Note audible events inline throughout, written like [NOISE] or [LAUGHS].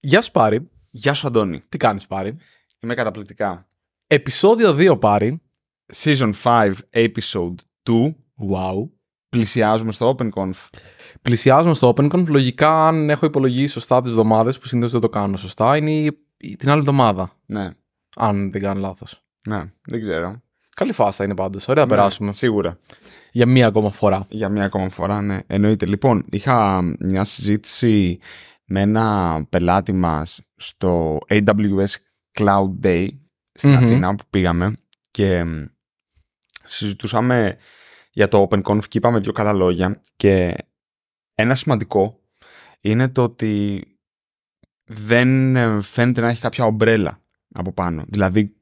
Γεια σου Πάρη. Γεια σου Αντώνη. Τι κάνεις Πάρη. Είμαι καταπληκτικά. Επισόδιο 2 Πάρη. Season 5, episode 2. Wow. Πλησιάζουμε στο OpenConf. Πλησιάζουμε στο OpenConf. Λογικά, αν έχω υπολογίσει σωστά τις εβδομάδες, που συνήθως δεν το κάνω σωστά, είναι την άλλη εβδομάδα. Ναι. Αν δεν κάνω λάθος. Ναι, δεν ξέρω. Καλή φάστα είναι πάντως. Ωραία, ναι, περάσουμε. Σίγουρα. Για μία ακόμα φορά. Για μία ακόμα φορά, ναι. Εννοείται. Λοιπόν, είχα μια συζήτηση με ένα πελάτη μας στο AWS Cloud Day στην Αθήνα που πήγαμε και συζητούσαμε για το OpenConf και είπαμε δύο καλά λόγια και ένα σημαντικό είναι το ότι δεν ε, φαίνεται να έχει κάποια ομπρέλα από πάνω. Δηλαδή,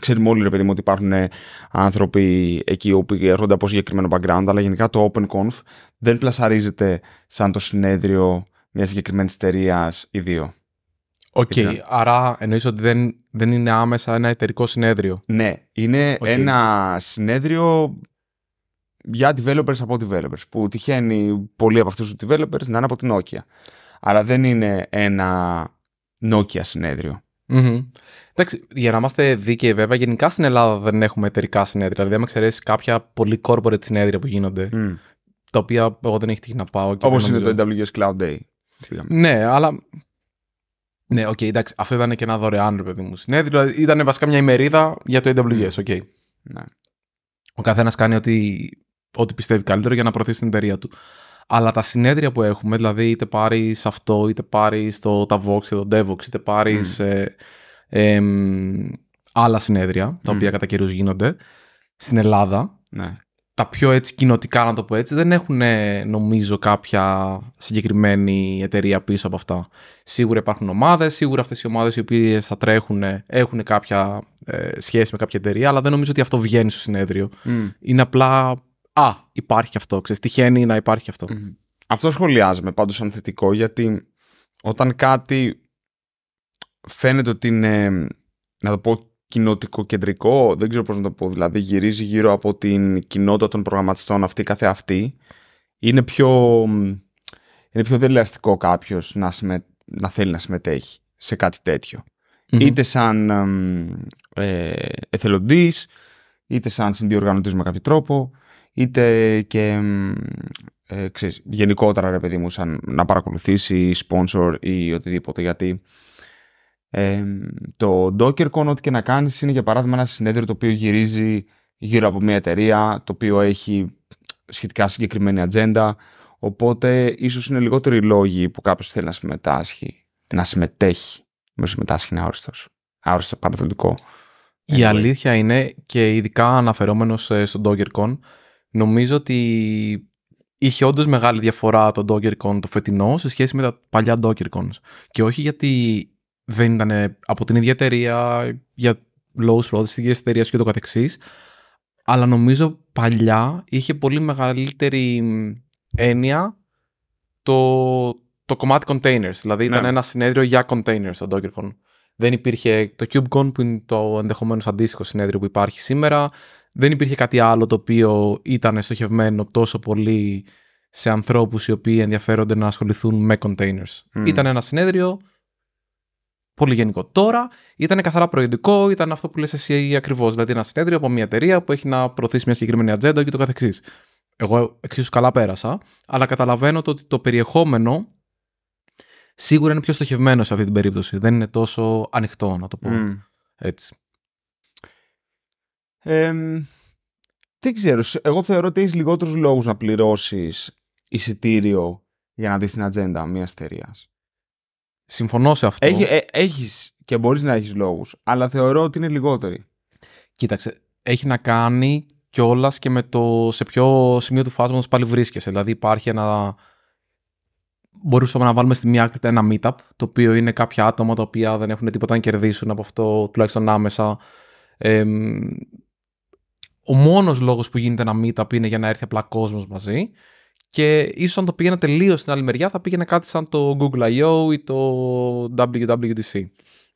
ξέρουμε όλοι ρε παιδί μου ότι υπάρχουν ε, άνθρωποι εκεί όπου έρχονται από συγκεκριμένο background, αλλά γενικά το OpenConf δεν πλασαρίζεται σαν το συνέδριο μια συγκεκριμένη εταιρεία ή δύο. Οκ, okay, άρα εννοείς ότι δεν, δεν είναι άμεσα ένα εταιρικό συνέδριο. Ναι, είναι okay. ένα συνέδριο για developers από developers, που τυχαίνει πολλοί από αυτούς τους developers να είναι από την Nokia. Άρα δεν είναι ένα Nokia συνέδριο. Mm-hmm. Εντάξει, για να είμαστε δίκαιοι, βέβαια, γενικά στην Ελλάδα δεν έχουμε εταιρικά συνέδρια. Δηλαδή, άμα εξαιρέσεις κάποια πολύ corporate συνέδρια που γίνονται, mm. τα οποία εγώ δεν έχει τύχει να πάω. Όπω είναι το AWS Cloud Day. Ναι, αλλά. Ναι, οκ, okay, Αυτό ήταν και ένα δωρεάν, ρε παιδί μου. Ναι, δηλαδή ήταν βασικά μια ημερίδα για το AWS, ναι. οκ. Okay. Ναι. Ο καθένας κάνει ό,τι, ό,τι πιστεύει καλύτερο για να προωθήσει την εταιρεία του. Αλλά τα συνέδρια που έχουμε, δηλαδή είτε πάρεις αυτό, είτε πάρεις το Tavox και το Devox, είτε πάρεις mm. Ε, άλλα συνέδρια, τα mm. οποία κατά καιρούς γίνονται, στην Ελλάδα, ναι τα πιο έτσι κοινοτικά, να το πω έτσι, δεν έχουν νομίζω κάποια συγκεκριμένη εταιρεία πίσω από αυτά. Σίγουρα υπάρχουν ομάδες, σίγουρα αυτές οι ομάδες οι οποίες θα τρέχουν έχουν κάποια ε, σχέση με κάποια εταιρεία, αλλά δεν νομίζω ότι αυτό βγαίνει στο συνέδριο. Είναι απλά, α, υπάρχει αυτό, ξέρεις, τυχαίνει να υπάρχει αυτό. Αυτό σχολιάζουμε πάντως σαν θετικό, γιατί όταν κάτι φαίνεται ότι είναι, να το πω, κεντρικό δεν ξέρω πώς να το πω, δηλαδή γυρίζει γύρω από την κοινότητα των προγραμματιστών αυτή καθε αυτή, είναι πιο, είναι πιο δελεαστικό κάποιος να, συμμε... να θέλει να συμμετέχει σε κάτι τέτοιο. Mm-hmm. Είτε σαν ε, εθελοντής, είτε σαν συνδιοργανωτής με κάποιο τρόπο, είτε και ε, ξέρεις, γενικότερα ρε παιδί μου σαν να παρακολουθήσει sponsor ή οτιδήποτε γιατί ε, το DockerCon, ό,τι και να κάνεις, είναι για παράδειγμα ένα συνέδριο το οποίο γυρίζει γύρω από μια εταιρεία, το οποίο έχει σχετικά συγκεκριμένη ατζέντα. Οπότε ίσως είναι λιγότεροι λόγοι που κάποιος θέλει να συμμετάσχει, να συμμετέχει. Με συμμετάσχει είναι άοριστο. Άοριστο παραδοτικό. Η αλήθεια είναι και ειδικά αναφερόμενος ε, στο DockerCon, νομίζω ότι είχε όντως μεγάλη διαφορά το DockerCon το φετινό σε σχέση με τα παλιά DockerCons. Και όχι γιατί δεν ήταν από την ίδια εταιρεία για λόγους πρόοδου της ίδιας εταιρείας και το καθεξής. Αλλά νομίζω παλιά είχε πολύ μεγαλύτερη έννοια το, το κομμάτι containers. Δηλαδή ναι, ήταν ναι. ένα συνέδριο για containers στο DockerCon. Δεν υπήρχε το CubeCon, που είναι το ενδεχομένως αντίστοιχο συνέδριο που υπάρχει σήμερα. Δεν υπήρχε κάτι άλλο το οποίο ήταν στοχευμένο τόσο πολύ σε ανθρώπους οι οποίοι ενδιαφέρονται να ασχοληθούν με containers. Mm. Ήταν ένα συνέδριο πολύ γενικό. Τώρα ήταν καθαρά προϊοντικό, ήταν αυτό που λες εσύ ακριβώς. Δηλαδή, ένα συνέδριο από μια εταιρεία που έχει να προωθήσει μια συγκεκριμένη ατζέντα και το καθεξής. Εγώ εξίσου καλά πέρασα, αλλά καταλαβαίνω το ότι το περιεχόμενο σίγουρα είναι πιο στοχευμένο σε αυτή την περίπτωση. Δεν είναι τόσο ανοιχτό, να το πω mm. έτσι. Ε, δεν ξέρω. Εγώ θεωρώ ότι έχεις λιγότερους λόγους να πληρώσεις εισιτήριο για να δεις την ατζέντα μιας εταιρείας. Συμφωνώ σε αυτό. Έχει, ε, έχεις και μπορείς να έχεις λόγους, αλλά θεωρώ ότι είναι λιγότεροι. Κοίταξε, έχει να κάνει κιόλας και με το σε ποιο σημείο του φάσματος πάλι βρίσκεσαι. Δηλαδή υπάρχει ένα... Μπορούσαμε να βάλουμε στη μία άκρη ένα meetup, το οποίο είναι κάποια άτομα τα οποία δεν έχουν τίποτα να κερδίσουν από αυτό, τουλάχιστον άμεσα. ο μόνος λόγος που γίνεται ένα meetup είναι για να έρθει απλά κόσμος μαζί και ίσως αν το πήγαινα τελείως στην άλλη μεριά θα πήγαινε κάτι σαν το Google I.O. ή το WWDC.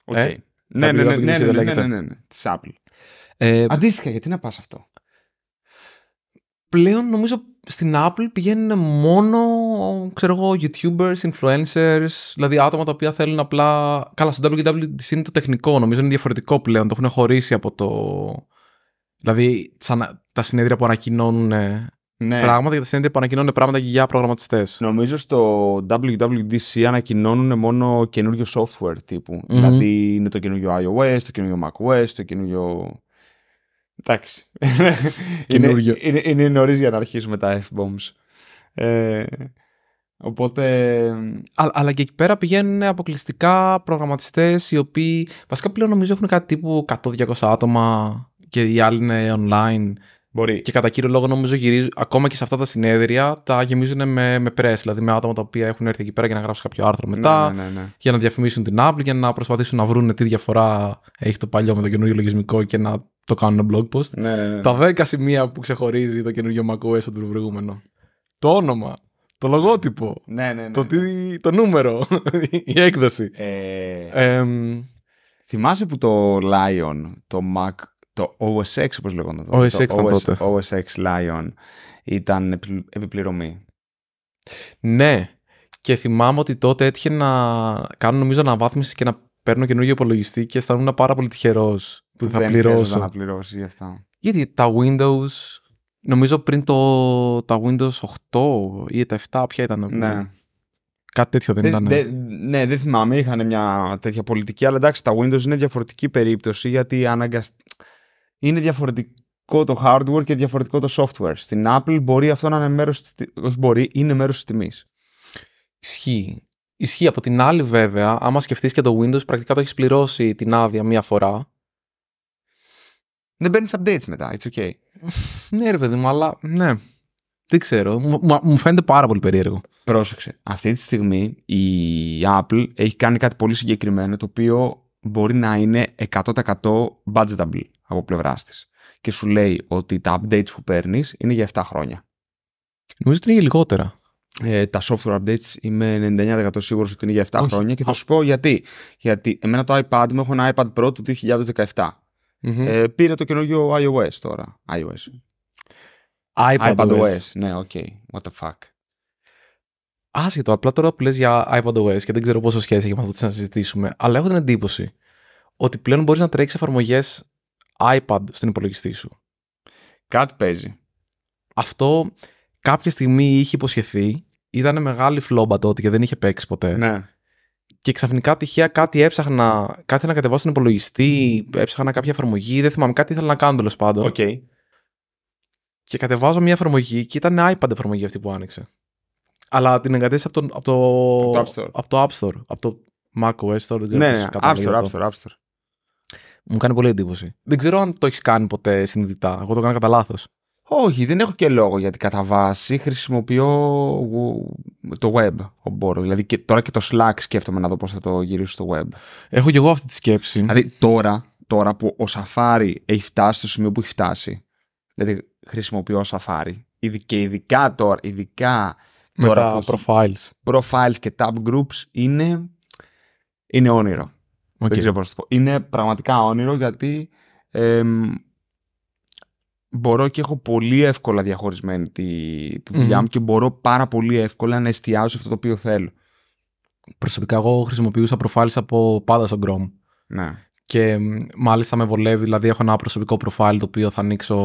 Okay. Ε, ναι, ναι, ναι, ναι, ναι ναι ναι, ναι, ναι, ναι, της Apple. Ε, Αντίστοιχα, γιατί να πας αυτό. Πλέον νομίζω στην Apple πηγαίνουν μόνο, ξέρω εγώ, YouTubers, influencers, δηλαδή άτομα τα οποία θέλουν απλά... Καλά, στο WWDC είναι το τεχνικό, νομίζω είναι διαφορετικό πλέον, το έχουν χωρίσει από το... Δηλαδή, τα συνέδρια που ανακοινώνουν ναι. πράγματα γιατί συνέντευξη που ανακοινώνουν πράγματα για προγραμματιστές. Νομίζω στο WWDC ανακοινώνουν μόνο καινούριο software τύπου. Δηλαδή είναι το καινούριο iOS, το καινούριο macOS, το καινούριο. Εντάξει. είναι, είναι, είναι νωρίς για να αρχίσουμε τα F-bombs. Ε, οπότε. αλλά και εκεί πέρα πηγαίνουν αποκλειστικά προγραμματιστές οι οποίοι βασικά πλέον νομίζω έχουν κάτι τύπου 100-200 άτομα και οι άλλοι είναι online. Μπορεί. Και κατά κύριο λόγο νομίζω γυρίζουν, ακόμα και σε αυτά τα συνέδρια, τα γεμίζουν με, με press, δηλαδή με άτομα τα οποία έχουν έρθει εκεί πέρα για να γράψουν κάποιο άρθρο ναι, μετά, ναι, ναι, ναι. για να διαφημίσουν την Apple, για να προσπαθήσουν να βρουν τι διαφορά έχει το παλιό με το καινούργιο λογισμικό και να το κάνουν blog post. Ναι, ναι, τα 10 σημεία που ξεχωρίζει το καινούργιο macOS από το προηγούμενο. Το όνομα, το λογότυπο, Το, τι, το νούμερο, η έκδοση. Ε... Ε, ε, θυμάσαι που το Lion, το Mac το OSX, όπως λέγονταν τότε. το OS, τότε. Lion ήταν επιπληρωμή. Ναι. Και θυμάμαι ότι τότε έτυχε να κάνω νομίζω αναβάθμιση και να παίρνω καινούργιο υπολογιστή και αισθανόμουν πάρα πολύ τυχερός που θα πληρώσω. Δεν να πληρώσεις γι' αυτό. Γιατί τα Windows, νομίζω πριν το, τα Windows 8 ή τα 7, ποια ήταν. Ναι. Ε, κάτι τέτοιο δεν, ήταν. ναι, δεν θυμάμαι. Είχαν μια τέτοια πολιτική. Αλλά εντάξει, τα Windows είναι διαφορετική περίπτωση γιατί αναγκαστικά είναι διαφορετικό το hardware και διαφορετικό το software. Στην Apple μπορεί αυτό να είναι μέρος της, όχι μπορεί, είναι μέρος της τιμής. Ισχύει. Ισχύει. Από την άλλη βέβαια, άμα σκεφτείς και το Windows, πρακτικά το έχεις πληρώσει την άδεια μία φορά. Δεν παίρνεις updates μετά, it's okay. [LAUGHS] ναι ρε παιδί μου, αλλά ναι. Δεν ξέρω, μου, μου φαίνεται πάρα πολύ περίεργο. Πρόσεξε, αυτή τη στιγμή η Apple έχει κάνει κάτι πολύ συγκεκριμένο το οποίο μπορεί να είναι 100% budgetable από πλευράς της. Και σου λέει ότι τα updates που παίρνεις είναι για 7 χρόνια. Νομίζω ότι είναι για λιγότερα. Ε, τα software updates είμαι 99% σίγουρος ότι είναι για 7 χρόνια και θα σου πω γιατί. Γιατί εμένα το iPad μου έχω ένα iPad Pro του 2017. mm ε, πήρε το καινούργιο iOS τώρα. iOS. iPad, Ναι, οκ. What the fuck άσχετο, απλά τώρα που λες για iPadOS και δεν ξέρω πόσο σχέση έχει με αυτό να συζητήσουμε, αλλά έχω την εντύπωση ότι πλέον μπορείς να τρέξεις εφαρμογές iPad στον υπολογιστή σου. Κάτι παίζει. Αυτό κάποια στιγμή είχε υποσχεθεί, ήταν μεγάλη φλόμπα τότε και δεν είχε παίξει ποτέ. Ναι. Και ξαφνικά τυχαία κάτι έψαχνα, κάτι να κατεβάσω στον υπολογιστή, έψαχνα κάποια εφαρμογή, δεν θυμάμαι, κάτι ήθελα να κάνω τέλος πάντων. Okay. Και κατεβάζω μια εφαρμογή και ήταν iPad εφαρμογή αυτή που άνοιξε. Αλλά την εγκατέστησε από, από, το, από, App Store. από το App Store. Από το Mac OS Store. Ναι, ναι, App Store, App Store, App Store. Μου κάνει πολύ εντύπωση. Δεν ξέρω αν το έχεις κάνει ποτέ συνειδητά. Εγώ το κάνω κατά λάθος. Όχι, δεν έχω και λόγο γιατί κατά βάση χρησιμοποιώ το web μπορώ. Δηλαδή και, τώρα και το Slack σκέφτομαι να δω πώς θα το γυρίσω στο web. Έχω και εγώ αυτή τη σκέψη. Δηλαδή τώρα, τώρα που ο Safari έχει φτάσει στο σημείο που έχει φτάσει. Δηλαδή χρησιμοποιώ Safari. Και ειδικά τώρα, ειδικά με τα profiles. Profiles και tab groups είναι, είναι όνειρο. Είναι πραγματικά όνειρο γιατί μπορώ και έχω πολύ εύκολα διαχωρισμένη τη, δουλειά μου και μπορώ πάρα πολύ εύκολα να εστιάσω σε αυτό το οποίο θέλω. Προσωπικά εγώ χρησιμοποιούσα profiles από πάντα στο Chrome. Ναι. Και μάλιστα με βολεύει, δηλαδή έχω ένα προσωπικό profile το οποίο θα ανοίξω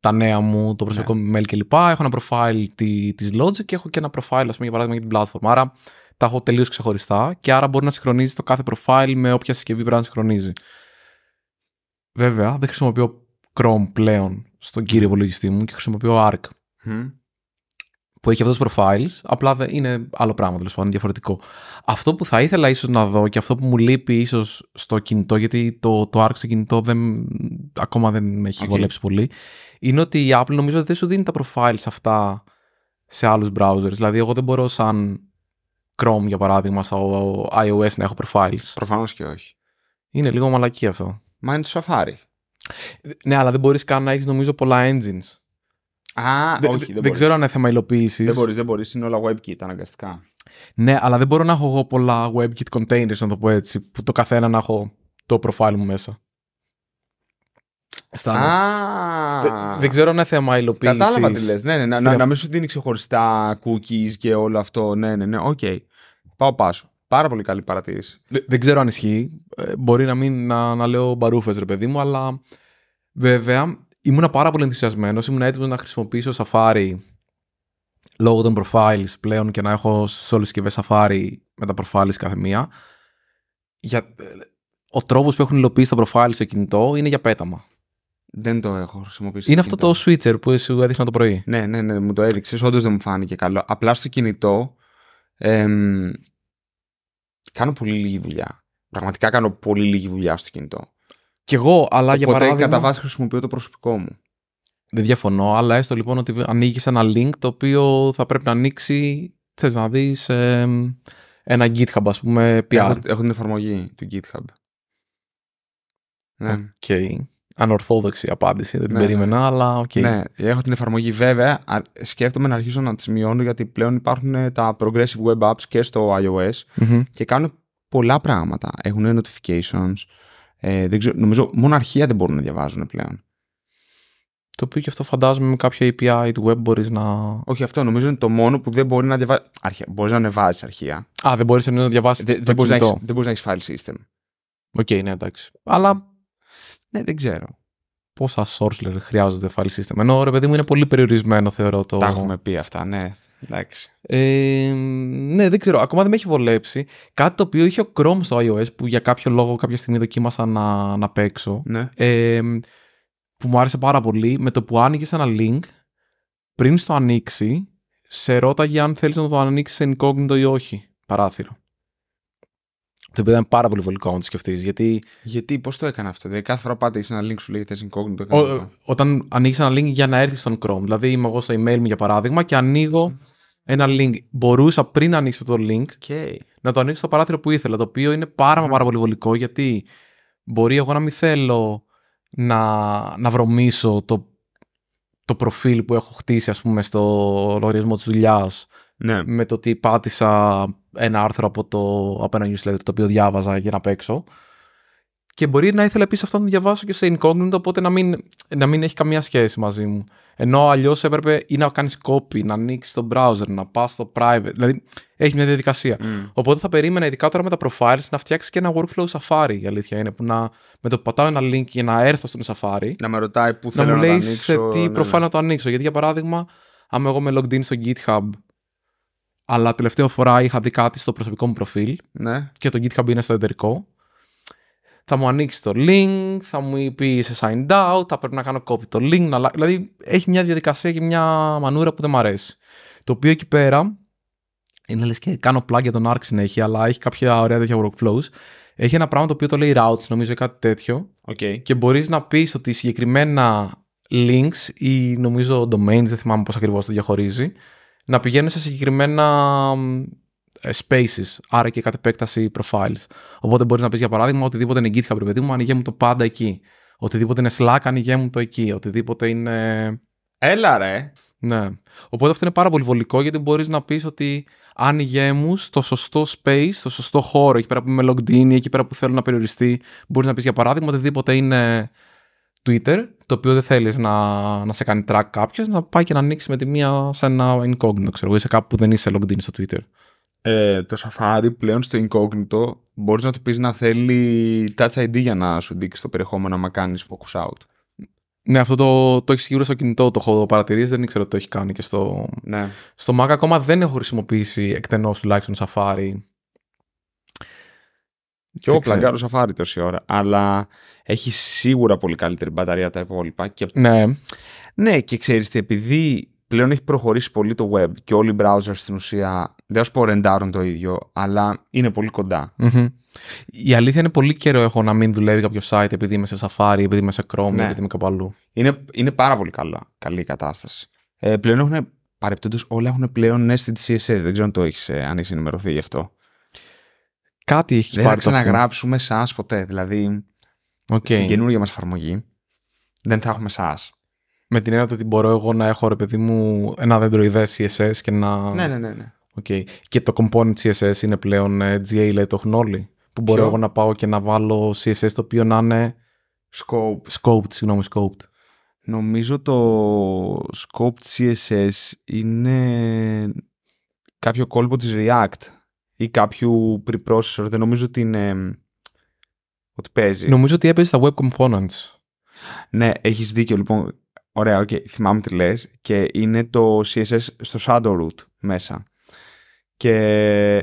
τα νέα μου, το προσωπικό μου ναι. email κλπ. Έχω ένα profile τη της Logic και έχω και ένα profile, ας πούμε, για παράδειγμα, για την platform. Άρα τα έχω τελείως ξεχωριστά και άρα μπορεί να συγχρονίζει το κάθε profile με όποια συσκευή πρέπει να συγχρονίζει. Βέβαια, δεν χρησιμοποιώ Chrome πλέον στον κύριο υπολογιστή μου και χρησιμοποιώ Arc που έχει αυτός profiles, απλά είναι άλλο πράγμα, τέλος πάντων, διαφορετικό. Αυτό που θα ήθελα ίσως να δω και αυτό που μου λείπει ίσως στο κινητό, γιατί το, το ARC στο κινητό δεν, ακόμα δεν με έχει okay. βολέψει πολύ, είναι ότι η Apple νομίζω ότι δεν σου δίνει τα profiles αυτά σε άλλους browsers. Δηλαδή, εγώ δεν μπορώ σαν Chrome, για παράδειγμα, στο iOS να έχω profiles. Προφανώς και όχι. Είναι λίγο μαλακή αυτό. Μα είναι το Safari. Ναι, αλλά δεν μπορείς καν να έχεις νομίζω πολλά engines. Α, όχι, δεν, ξέρω αν είναι θέμα υλοποίησης. Δεν μπορείς, δεν μπορείς. Είναι όλα WebKit αναγκαστικά. Ναι, αλλά δεν μπορώ να έχω εγώ πολλά WebKit containers, να το πω έτσι, που το καθένα να έχω το profile μου μέσα. Α, Δεν, δεν ξέρω αν είναι θέμα υλοποίησης. Κατάλαβα τι λες. Ναι, ναι, να, να, να μην σου δίνει ξεχωριστά cookies και όλο αυτό. Ναι, ναι, ναι. Οκ. Okay. Πάω πάσο. Πάρα πολύ καλή παρατήρηση. δεν ξέρω αν ισχύει. Ε, μπορεί να μην να, να λέω μπαρούφες, ρε παιδί μου, αλλά βέβαια Ήμουν πάρα πολύ ενθουσιασμένος. Ήμουν έτοιμος να χρησιμοποιήσω Safari λόγω των profiles πλέον και να έχω σε όλες τις συσκευές Safari με τα profiles κάθε μία. Για... Ε, ο τρόπος που έχουν υλοποιήσει τα profiles στο κινητό είναι για πέταμα. Δεν το έχω χρησιμοποιήσει. Είναι αυτό το switcher που σου έδειχνα το πρωί. Ναι, ναι, ναι, μου το έδειξες. Όντως δεν μου φάνηκε καλό. Απλά στο κινητό εμ, κάνω πολύ λίγη δουλειά. Πραγματικά κάνω πολύ λίγη δουλειά στο κινητό. Κι εγώ, αλλά για παράδειγμα. κατά βάση χρησιμοποιώ το προσωπικό μου. Δεν διαφωνώ, αλλά έστω λοιπόν ότι ανοίγεις ένα link το οποίο θα πρέπει να ανοίξει. Θες να δεις ένα GitHub, ας πούμε, PR. Έχω, την εφαρμογή του GitHub. Ναι. Okay. Ανορθόδοξη απάντηση, δεν την ναι, ναι. περίμενα, αλλά οκ. Okay. Ναι, έχω την εφαρμογή βέβαια. Σκέφτομαι να αρχίσω να τις μειώνω γιατί πλέον υπάρχουν ε, τα progressive web apps και στο iOS και κάνουν πολλά πράγματα. Έχουν notifications, ε, δεν ξέρω, νομίζω μόνο αρχεία δεν μπορούν να διαβάζουν πλέον. Το οποίο και αυτό φαντάζομαι με κάποια API του web μπορείς να. Όχι, αυτό νομίζω είναι το μόνο που δεν μπορεί να διαβάσει. Μπορείς να ανεβάζει αρχεία. Α, δεν μπορείς να διαβάσεις. δεν μπορείς να έχεις file system. Οκ, okay, ναι, εντάξει. Αλλά. Ναι, δεν ξέρω. Πόσα source χρειάζονται file system. Ενώ ρε παιδί μου είναι πολύ περιορισμένο, θεωρώ το. Τα έχουμε πει αυτά, ναι. Εντάξει. Ε, ναι, δεν ξέρω. Ακόμα δεν με έχει βολέψει. Κάτι το οποίο είχε ο Chrome στο iOS που για κάποιο λόγο κάποια στιγμή δοκίμασα να, να παίξω. Ναι. που μου άρεσε πάρα πολύ. Με το που άνοιγε ένα link, πριν στο ανοίξει, σε ρώταγε αν θέλεις να το ανοίξεις σε incognito ή όχι. Παράθυρο. Το οποίο ήταν πάρα πολύ βολικό να το σκεφτείς. Γιατί, γιατί πώς το έκανε αυτό. Δηλαδή, κάθε φορά πάτε ένα link σου λέει θε incognito. Ό, όταν ανοίξεις ένα link για να έρθεις στον Chrome. Δηλαδή, είμαι εγώ στο email μου για παράδειγμα και ανοίγω ένα link, μπορούσα πριν ανοίξω το link okay. να το ανοίξω στο παράθυρο που ήθελα. Το οποίο είναι πάρα, πάρα πολύ βολικό γιατί μπορεί εγώ να μην θέλω να, να βρωμίσω το, το προφίλ που έχω χτίσει, ας πούμε, στο λογαριασμό της δουλειάς. Ναι. Με το ότι πάτησα ένα άρθρο από, το, από ένα newsletter το οποίο διάβαζα για να παίξω και μπορεί να ήθελα επίσης αυτό να το διαβάσω και σε incognito, οπότε να μην, να μην έχει καμία σχέση μαζί μου. Ενώ αλλιώς έπρεπε ή να κάνεις copy, να ανοίξεις το browser, να πας στο private. Δηλαδή έχει μια διαδικασία. Οπότε θα περίμενα, ειδικά τώρα με τα profiles, να φτιάξεις και ένα workflow Safari. Η αλήθεια είναι που να, με το πατάω ένα link για να έρθω στον Safari. Να με ρωτάει πού θέλω να, μου το ανοίξω. Να μου λέει σε τι ναι, profile ναι. να το ανοίξω. Γιατί για παράδειγμα, αν εγώ με logged in στο GitHub αλλά τελευταία φορά είχα δει κάτι στο προσωπικό μου προφίλ ναι. και το GitHub είναι στο εταιρικό θα μου ανοίξει το link, θα μου πει σε signed out, θα πρέπει να κάνω copy το link. Να... Δηλαδή έχει μια διαδικασία και μια μανούρα που δεν μου αρέσει. Το οποίο εκεί πέρα είναι λες και κάνω plug για τον Arc συνέχεια, αλλά έχει κάποια ωραία τέτοια workflows. Έχει ένα πράγμα το οποίο το λέει routes, νομίζω, κάτι τέτοιο. Okay. Και μπορείς να πεις ότι συγκεκριμένα links ή νομίζω domains, δεν θυμάμαι πώς ακριβώς το διαχωρίζει, να πηγαίνουν σε συγκεκριμένα ε, spaces, άρα και κατ' επέκταση profiles. Οπότε μπορείς να πεις για παράδειγμα οτιδήποτε είναι GitHub, παιδί μου, ανοίγε μου το πάντα εκεί. Οτιδήποτε είναι Slack, ανοίγε μου το εκεί. Οτιδήποτε είναι. Έλα ρε. Ναι. Οπότε αυτό είναι πάρα πολύ βολικό γιατί μπορείς να πεις ότι άνοιγε μου στο σωστό space, στο σωστό χώρο, εκεί πέρα που είμαι logged in, εκεί πέρα που θέλω να περιοριστεί. Μπορείς να πεις για παράδειγμα οτιδήποτε είναι Twitter, το οποίο δεν θέλεις να, να σε κάνει track κάποιος, να πάει και να ανοίξει με τη μία σε ένα incognito, ξέρω εγώ, είσαι κάπου που δεν είσαι logged in στο Twitter ε, το Safari πλέον στο incognito μπορείς να του πεις να θέλει Touch ID για να σου δείξει το περιεχόμενο να κάνεις focus out. Ναι, αυτό το, το έχεις σίγουρα στο κινητό, το έχω παρατηρήσει, δεν ήξερα ότι το έχει κάνει και στο, ναι. στο Mac. Ακόμα δεν έχω χρησιμοποιήσει εκτενώς τουλάχιστον Safari. Και εγώ πλαγκάρω Safari τόση ώρα, αλλά έχει σίγουρα πολύ καλύτερη μπαταρία τα υπόλοιπα. Και... Ναι. Ναι, και ξέρεις, επειδή πλέον έχει προχωρήσει πολύ το web και όλοι οι browsers στην ουσία δεν σου πω ρεντάρουν το ίδιο, αλλά είναι πολύ κοντά. Mm-hmm. Η αλήθεια είναι πολύ καιρό έχω να μην δουλεύει κάποιο site επειδή είμαι σε Safari, επειδή είμαι σε Chrome, ναι. επειδή είμαι κάπου αλλού. Είναι, είναι πάρα πολύ καλά, καλή η κατάσταση. Ε, πλέον έχουν παρεπτόντως, όλα έχουν πλέον CSS. Δεν ξέρω αν το έχεις ε, αν έχεις ενημερωθεί γι' αυτό. Κάτι έχει δεν πάρει. Δεν θα ξαναγράψουμε SAS ποτέ. Δηλαδή, okay. στην καινούργια μας εφαρμογή δεν θα έχουμε SAS. Με την έννοια ότι μπορώ εγώ να έχω ρε παιδί μου ένα δέντρο ιδέας CSS και να. Ναι, ναι, ναι. ναι. Okay. Και το component CSS είναι πλέον ε, GA, λέει το χνόλι, Που μπορώ εγώ να πάω και να βάλω CSS το οποίο να είναι. Scope. Scoped, συγγνώμη, scoped. Νομίζω το scoped CSS είναι κάποιο κόλπο της React ή κάποιου preprocessor. Δεν νομίζω ότι είναι. ότι παίζει. Νομίζω ότι έπαιζε στα web components. Ναι, έχεις δίκιο λοιπόν. Ωραία, οκ, θυμάμαι τι λες και είναι το CSS στο Shadow Root μέσα. Και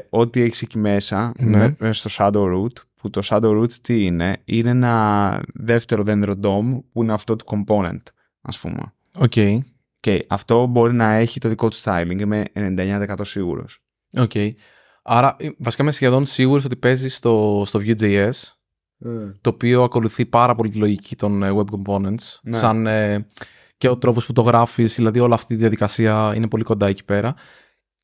ό,τι έχεις εκεί μέσα, ναι. στο Root που το Shadow Root τι είναι, είναι ένα δεύτερο δέντρο DOM που είναι αυτό του component, ας πούμε. Οκ. Okay. Αυτό μπορεί να έχει το δικό του styling, είμαι 99% σίγουρος. Οκ. Άρα, ε, βασικά είμαι σχεδόν σίγουρος ότι παίζει στο, στο Vue.js, ναι. το οποίο ακολουθεί πάρα πολύ τη λογική των ε, Web Components, ναι. σαν ε, και ο τρόπος που το γράφεις, δηλαδή όλη αυτή η διαδικασία είναι πολύ κοντά εκεί πέρα.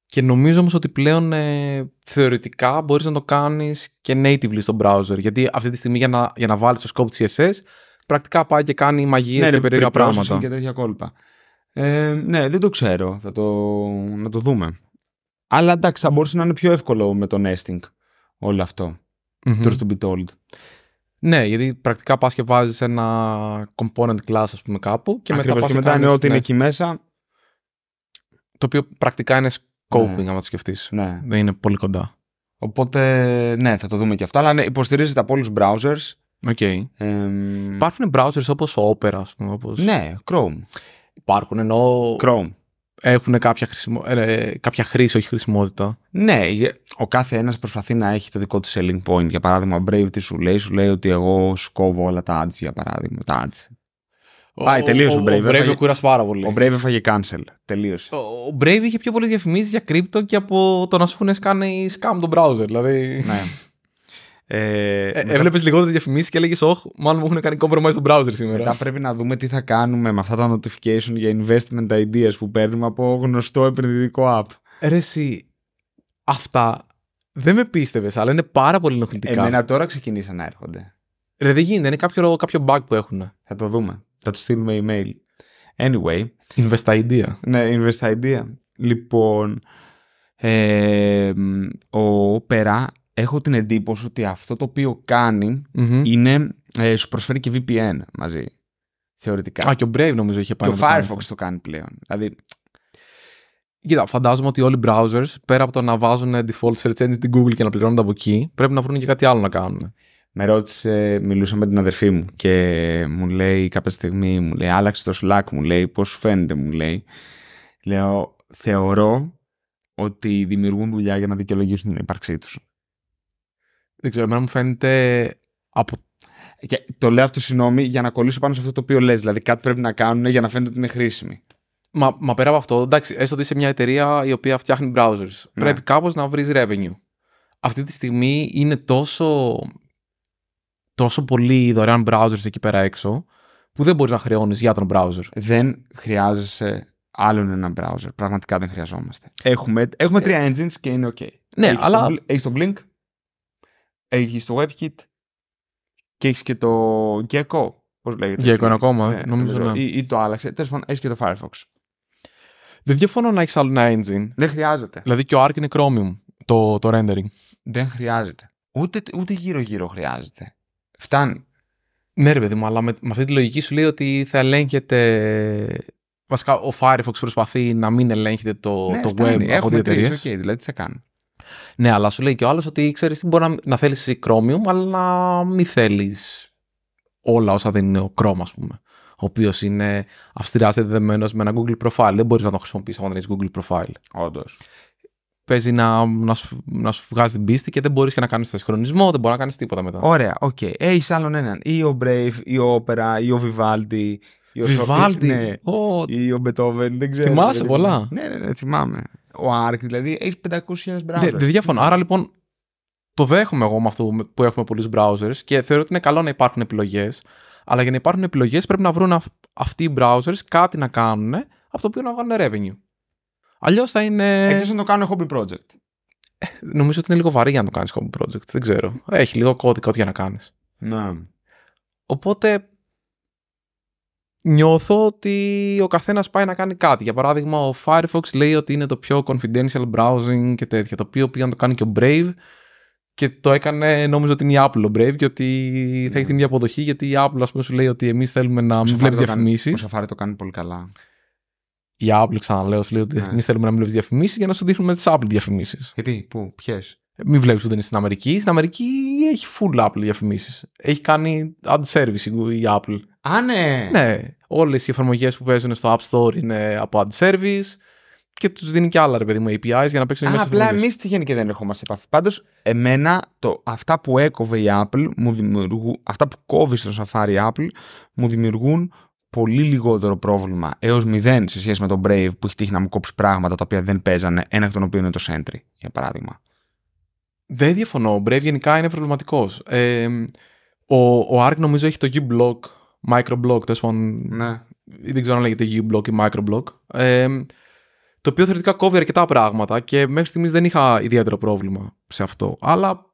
Και νομίζω όμως ότι πλέον ε, θεωρητικά μπορείς να το κάνεις και natively στο browser. Γιατί αυτή τη στιγμή για να, για να βάλεις το scope CSS, πρακτικά πάει και κάνει μαγείες ναι, και περίεργα πράγματα. Και τέτοια κόλπα. Ε, ναι, δεν το ξέρω. Θα το, να το δούμε. Αλλά εντάξει, θα μπορούσε να είναι πιο εύκολο με το nesting όλο αυτό. Mm-hmm. to be told. Ναι, γιατί πρακτικά πας και βάζεις ένα component class, ας πούμε, κάπου. Και Ακριβώς, μετά, πας και μετά είναι ό,τι είναι ναι. εκεί μέσα. Το οποίο πρακτικά είναι scoping, ναι. άμα το σκεφτείς. Ναι. Δεν είναι πολύ κοντά. Οπότε, ναι, θα το δούμε και αυτά. Αλλά ναι, υποστηρίζεται από όλους browsers. Okay. Ε, Υπάρχουν browsers όπως Opera, ας πούμε. Όπως... Ναι, Chrome. Υπάρχουν ενώ. Chrome έχουν ε, ε, κάποια, χρήση, όχι χρησιμότητα. Ναι, ο κάθε ένας προσπαθεί να έχει το δικό του selling point. Για παράδειγμα, ο Brave τι σου λέει, σου λέει ότι εγώ σκόβω όλα τα ads, για παράδειγμα, τα ads. Ο, Πάει, τελείωσε ο, Brave. Ο Brave έφαγε... πάρα πολύ. Ο Brave έφαγε cancel. Τελείωσε. Ο, Brave είχε πιο πολλές διαφημίσεις για κρύπτο και από το να σου έχουν κάνει scam τον browser. Δηλαδή. Ναι. Ε, ε, μετά... Έβλεπες λιγότερες διαφημίσεις και έλεγες: Όχι, μάλλον μου έχουν κάνει compromise στο browser σήμερα. Μετά πρέπει να δούμε τι θα κάνουμε με αυτά τα notification για investment ideas που παίρνουμε από γνωστό επενδυτικό app. Ρε, εσύ, αυτά δεν με πίστευες, αλλά είναι πάρα πολύ ενοχλητικά. Εμένα τώρα ξεκινήσαν να έρχονται. Ρε, δεν γίνεται, είναι κάποιο, κάποιο bug που έχουν. Θα το δούμε. Θα τους στείλουμε email. Anyway. Invest idea. Ναι, invest idea. Λοιπόν, ε, ο Πέρα έχω την εντύπωση ότι αυτό το οποίο είναι. Ε, σου προσφέρει και VPN μαζί. Θεωρητικά. Α, και ο Brave νομίζω είχε πάει. Και ο Firefox το, κάνει πλέον. Δηλαδή. Κοίτα, φαντάζομαι ότι όλοι οι browsers πέρα από το να βάζουν default search engine στην Google και να πληρώνονται από εκεί, πρέπει να βρουν και κάτι άλλο να κάνουν. Με ρώτησε, μιλούσα με την αδερφή μου και μου λέει κάποια στιγμή, μου λέει, άλλαξε το Slack, μου λέει, πώς σου φαίνεται, μου λέει. Λέω, θεωρώ ότι δημιουργούν δουλειά για να δικαιολογήσουν την ύπαρξή τους. Δεν ξέρω, εμένα μου φαίνεται από και το λέω αυτό συγγνώμη για να κολλήσω πάνω σε αυτό το οποίο λες. Δηλαδή, κάτι πρέπει να κάνουν για να φαίνεται ότι είναι χρήσιμη. Μα, μα πέρα από αυτό, εντάξει, έστω ότι είσαι μια εταιρεία η οποία φτιάχνει browsers. Ναι. Πρέπει κάπως να βρεις revenue. Αυτή τη στιγμή είναι τόσο, τόσο πολλοί δωρεάν browsers εκεί πέρα έξω, που δεν μπορείς να χρεώνεις για τον browser. Δεν χρειάζεσαι άλλον ένα browser. Πραγματικά δεν χρειαζόμαστε. Έχουμε, έχουμε ε, τρία engines και είναι OK. Ναι, αλλά. Έχει το Blink, έχεις το WebKit και έχεις και το Gecko. Πώς λέγεται. Gecko είναι ακόμα, ναι, νομίζω. ναι. Ή, ή, το άλλαξε. Τέλος πάντων, έχεις και το Firefox. Δεν διαφωνώ να έχεις άλλο ένα engine. Δεν χρειάζεται. Δηλαδή και ο Arc είναι Chromium το, το rendering. Δεν χρειάζεται. Ούτε, ούτε γύρω-γύρω χρειάζεται. Φτάνει. Ναι, ρε παιδί μου, αλλά με, με αυτή τη λογική σου λέει ότι θα ελέγχεται. Βασικά, ο Firefox προσπαθεί να μην ελέγχεται το, ναι, το web από την εταιρεία. Okay, δηλαδή, τι θα κάνει. Ναι, αλλά σου λέει και ο άλλος ότι ξέρεις τι μπορεί να, να θέλεις εσύ Chromium, αλλά να μην θέλεις όλα όσα δεν είναι ο Chrome, ας πούμε. Ο οποίος είναι αυστηρά συνδεδεμένος με ένα Google profile. Δεν μπορείς να το χρησιμοποιήσει όταν δεν έχεις Google profile. Όντως. Παίζει να, να, σου, να σου βγάζει την πίστη και δεν μπορείς και να κάνεις συγχρονισμό, δεν μπορείς να κάνεις τίποτα μετά. Ωραία, οκ. Okay. Ε, έχει άλλον έναν. Ή ο Brave, ή ο Opera, ή ο Vivaldi. Ή ο Vivaldi, ναι. ή ο Beethoven, δεν ξέρω. Θυμάσαι πολλά. Ναι, ναι, ναι, θυμάμαι ο Άρκ, δηλαδή έχει 500.000 ναι, browsers. Δεν δε διαφωνώ. Άρα λοιπόν το δέχομαι εγώ με αυτό που έχουμε πολλούς browsers και θεωρώ ότι είναι καλό να υπάρχουν επιλογές. Αλλά για να υπάρχουν επιλογές πρέπει να βρουν αυ- αυτοί οι browsers κάτι να κάνουν από το οποίο να βγάλουν revenue. Αλλιώς θα είναι. Εκτός να το κάνω hobby project. Ε, νομίζω ότι είναι λίγο βαρύ για να το κάνεις hobby project. Δεν ξέρω. Έχει λίγο κώδικα ό,τι για να κάνεις. Ναι. Οπότε νιώθω ότι ο καθένας πάει να κάνει κάτι. Για παράδειγμα, ο Firefox λέει ότι είναι το πιο confidential browsing και τέτοια, το οποίο πήγαν να το κάνει και ο Brave και το έκανε, νόμιζα ότι είναι η Apple ο Brave και ότι θα έχει την ίδια αποδοχή γιατί η Apple, ας πούμε, σου λέει ότι εμείς θέλουμε να μην βλέπει διαφημίσει. Ο Safari το κάνει πολύ καλά. Η Apple, ξαναλέω, σου λέει ότι yeah. Ναι. εμείς θέλουμε να μην βλέπεις διαφημίσεις για να σου δείχνουμε τις Apple διαφημίσεις. Γιατί, πού, ποιες. Μην βλέπεις που δεν είναι στην Αμερική. Στην Αμερική έχει full Apple διαφημίσεις. Έχει κάνει ad service η Apple. Α, ναι. Ναι. Όλες οι εφαρμογές που παίζουν στο App Store είναι από ad service και τους δίνει και άλλα ρε παιδί μου APIs για να παίξουν μέσα Απλά εμείς τυχαίνει και δεν έχουμε σε επαφή. Πάντως, εμένα το, αυτά που έκοβε η Apple, μου δημιουργού, αυτά που κόβει στο Safari Apple, μου δημιουργούν πολύ λιγότερο πρόβλημα έως μηδέν σε σχέση με τον Brave που έχει τύχει να μου κόψει πράγματα τα οποία δεν παίζανε, ένα εκ των οποίων είναι το Sentry, για παράδειγμα. Δεν διαφωνώ. Ο Brave γενικά είναι προβληματικός. ο, ο Ark νομίζω έχει το u block Microblock, τέλος πάντων. Ναι. Δεν ξέρω αν λεγεται u G-Block ή Microblock. Ε, το οποίο θεωρητικά κόβει αρκετά πράγματα και μέχρι στιγμής δεν είχα ιδιαίτερο πρόβλημα σε αυτό. Αλλά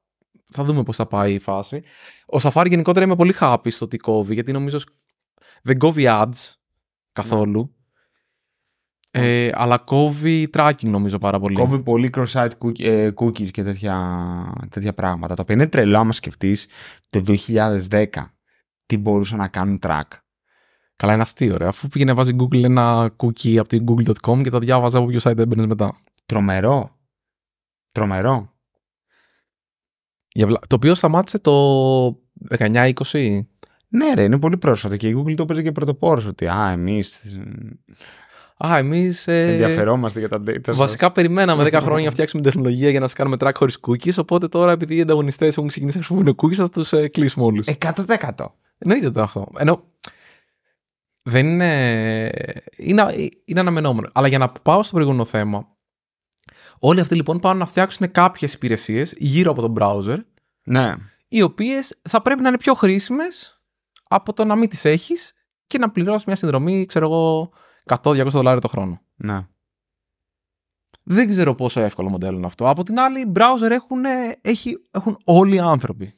θα δούμε πώς θα πάει η φάση. Ο Safari γενικότερα είμαι πολύ happy στο τι κόβει, γιατί νομίζω δεν κόβει ads ναι. καθόλου. Ε, αλλά κόβει tracking νομίζω πάρα πολύ. Κόβει πολύ cross-site ε, cookies και τέτοια, τέτοια πράγματα. Τα οποίο είναι τρελό άμα σκεφτείς το 2010 τι μπορούσαν να κάνουν track. Καλά, είναι αστείο, ρε. Αφού πήγαινε να βάζει Google ένα cookie από την google.com και τα διάβαζα από ποιο site έμπαινες μετά. Τρομερό. Τρομερό. Το οποίο σταμάτησε το 19-20. Ναι, ρε, είναι πολύ πρόσφατο και η Google το παίζει και πρωτοπόρο ότι α, εμείς Α, εμείς. Ε, Ενδιαφερόμαστε για τα data. Βασικά σας. περιμέναμε 10 χρόνια να [LAUGHS] φτιάξουμε τεχνολογία για να κάνουμε track χωρίς cookies. Οπότε τώρα, επειδή οι ανταγωνιστές έχουν ξεκινήσει να χρησιμοποιούν cookies, θα τους ε, κλείσουμε όλους. 100%. Εννοείται το αυτό. Ενώ. Δεν είναι. Είναι, είναι αναμενόμενο. Αλλά για να πάω στο προηγούμενο θέμα. Όλοι αυτοί λοιπόν πάνε να φτιάξουν κάποιες υπηρεσίες γύρω από τον browser. Ναι. Οι οποίες θα πρέπει να είναι πιο χρήσιμες από το να μην τις έχεις και να πληρώσεις μια συνδρομή, ξέρω εγώ, 100-200 δολάρια το χρόνο. Ναι. Δεν ξέρω πόσο εύκολο μοντέλο είναι αυτό. Από την άλλη, οι browser έχουν, ε, έχει, έχουν όλοι οι άνθρωποι.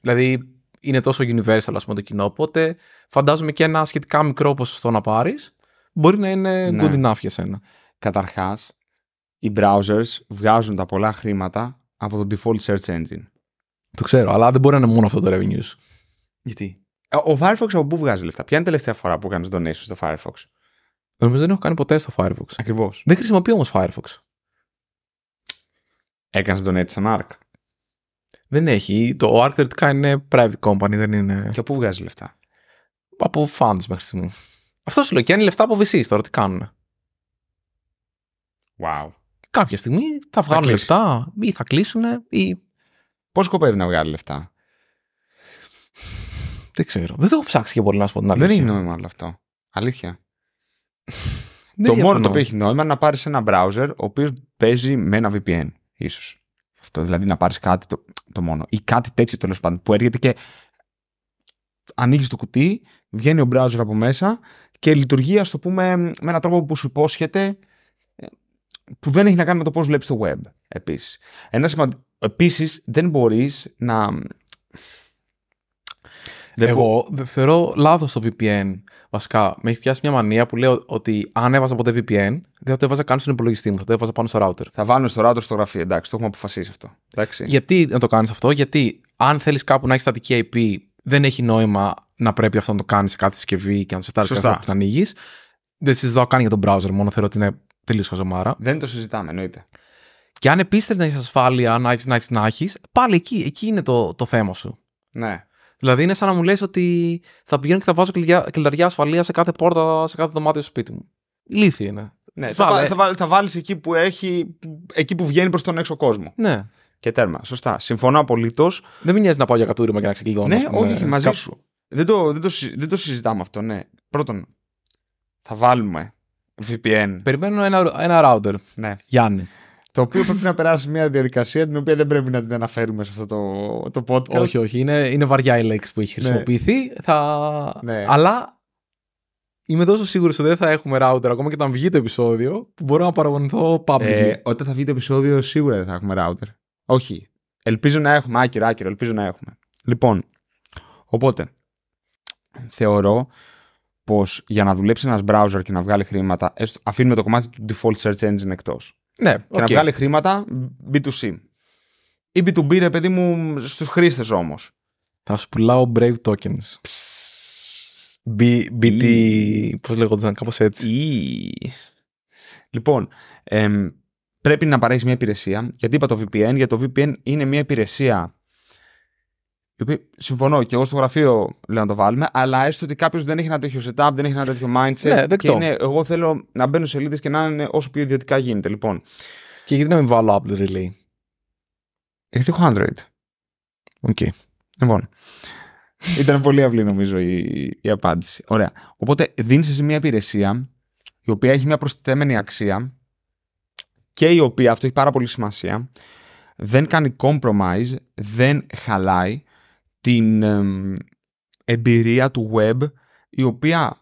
Δηλαδή, είναι τόσο universal πούμε, το κοινό. Οπότε, φαντάζομαι και ένα σχετικά μικρό ποσοστό να πάρεις μπορεί να είναι ναι. good enough για σένα. Καταρχάς, οι browsers βγάζουν τα πολλά χρήματα από το default search engine. Το ξέρω, αλλά δεν μπορεί να είναι μόνο αυτό το revenues. Γιατί? Ε, ο Firefox από πού βγάζει λεφτά. Ποια είναι η τελευταία φορά που κάνεις donation στο Firefox. Νομίζω δεν έχω κάνει ποτέ στο Firefox. Ακριβώς. Δεν χρησιμοποιώ όμως Firefox. Έκανες τον έτσι σαν ARC. Δεν έχει. Το ARC θεωρητικά είναι private company, δεν είναι. Και από πού βγάζει λεφτά. Από funds μέχρι στιγμή. Αυτό σου λέω και είναι λεφτά από VCs τώρα τι κάνουν. Wow. Κάποια στιγμή θα βγάλουν θα λεφτά ή θα κλείσουν ή. Πώς σκοπεύει να βγάλει λεφτά. Δεν ξέρω. Δεν το έχω ψάξει και πολύ να σου πω την αλήθεια. Δεν είναι νόημα όλο αυτό. Αλήθεια το μόνο το οποίο έχει νόημα είναι να πάρεις ένα browser ο οποίος παίζει με ένα VPN, ίσως. Αυτό δηλαδή να πάρεις κάτι το, το μόνο. Ή κάτι τέτοιο τέλος πάντων που έρχεται και ανοίγεις το κουτί, βγαίνει ο browser από μέσα και λειτουργεί, ας το πούμε, με έναν τρόπο που σου υπόσχεται ε, που δεν έχει να κάνει με το πώς βλέπεις το web επίσης. Ένα σημαντικό. Επίσης, δεν μπορείς να. Δεν Εγώ θεωρώ λάθος το VPN. Βασικά, με έχει πιάσει μια μανία που λέω ότι αν έβαζα ποτέ VPN, δεν θα το έβαζα καν στον υπολογιστή μου, θα το έβαζα πάνω στο router. Θα βάλω στο router στο γραφείο, εντάξει, το έχουμε αποφασίσει αυτό. Εντάξει. Γιατί να το κάνεις αυτό, Γιατί αν θέλεις κάπου να έχεις στατική IP, δεν έχει νόημα να πρέπει αυτό να το κάνεις σε κάθε συσκευή και να το σετάρεις κάθε φορά που ανοίγεις. Δεν συζητάω καν για τον browser, μόνο θεωρώ ότι είναι τελείως χαζομάρα. Δεν το συζητάμε, εννοείται. Και αν επίστευε να έχεις ασφάλεια, να έχεις να, έχεις, πάλι εκεί, εκεί είναι το, το θέμα σου. Ναι. Δηλαδή είναι σαν να μου λες ότι θα πηγαίνω και θα βάζω κλειδαριά ασφαλείας σε κάθε πόρτα, σε κάθε δωμάτιο στο σπίτι μου. Λύθη είναι. Ναι, θα, βάλει θα, βάλεις εκεί που, έχει, εκεί που βγαίνει προς τον έξω κόσμο. Ναι. Και τέρμα. Σωστά. Συμφωνώ απολύτως. Δεν μην νοιάζει να πάω για κατούριμα και να ξεκλειδώνω. Ναι, όχι, μαζί σου. Δεν το, δεν, το, δεν το συζητάμε αυτό, ναι. Πρώτον, θα βάλουμε VPN. Περιμένω ένα, ένα router. Ναι. Γιάννη. Το οποίο πρέπει να περάσει μια διαδικασία την οποία δεν πρέπει να την αναφέρουμε σε αυτό το, το podcast. Όχι, όχι. Είναι, είναι βαριά η λέξη που έχει ναι. χρησιμοποιηθεί. Ναι. Θα... Ναι. Αλλά είμαι τόσο σίγουρος ότι δεν θα έχουμε router ακόμα και όταν βγει το επεισόδιο που μπορώ να παραγωνιθώ PUBG. Ε, όταν θα βγει το επεισόδιο, σίγουρα δεν θα έχουμε router. Όχι. Ελπίζω να έχουμε. Άκυρο, άκυρο. Ελπίζω να έχουμε. Λοιπόν, οπότε θεωρώ πως για να δουλέψει ένας browser και να βγάλει χρήματα, αφήνουμε το κομμάτι του default search engine εκτός. Ναι, και okay. να βγάλει χρήματα B2C. Ή B2B, ρε παιδί μου, στους χρήστες όμως. Θα σου πουλάω Brave Tokens. B, BT. E. Πώ λέγονταν, κάπως έτσι. Λοιπόν, εμ, πρέπει να παρέχεις μια υπηρεσία. Γιατί είπα το VPN, γιατί το VPN είναι μια υπηρεσία συμφωνώ και εγώ στο γραφείο λέω να το βάλουμε, αλλά έστω ότι κάποιος δεν έχει ένα τέτοιο setup, δεν έχει ένα τέτοιο mindset. Ναι, εγώ θέλω να μπαίνω σελίδες και να είναι όσο πιο ιδιωτικά γίνεται. Λοιπόν. Και γιατί να μην βάλω Apple Relay. Γιατί έχω Android. Οκ. Okay. Λοιπόν. Ήταν πολύ απλή νομίζω η, η απάντηση. Ωραία. Οπότε δίνεις σε μια υπηρεσία η οποία έχει μια προστιθέμενη αξία και η οποία, αυτό έχει πάρα πολύ σημασία, δεν κάνει compromise, δεν χαλάει την εμπειρία του web η οποία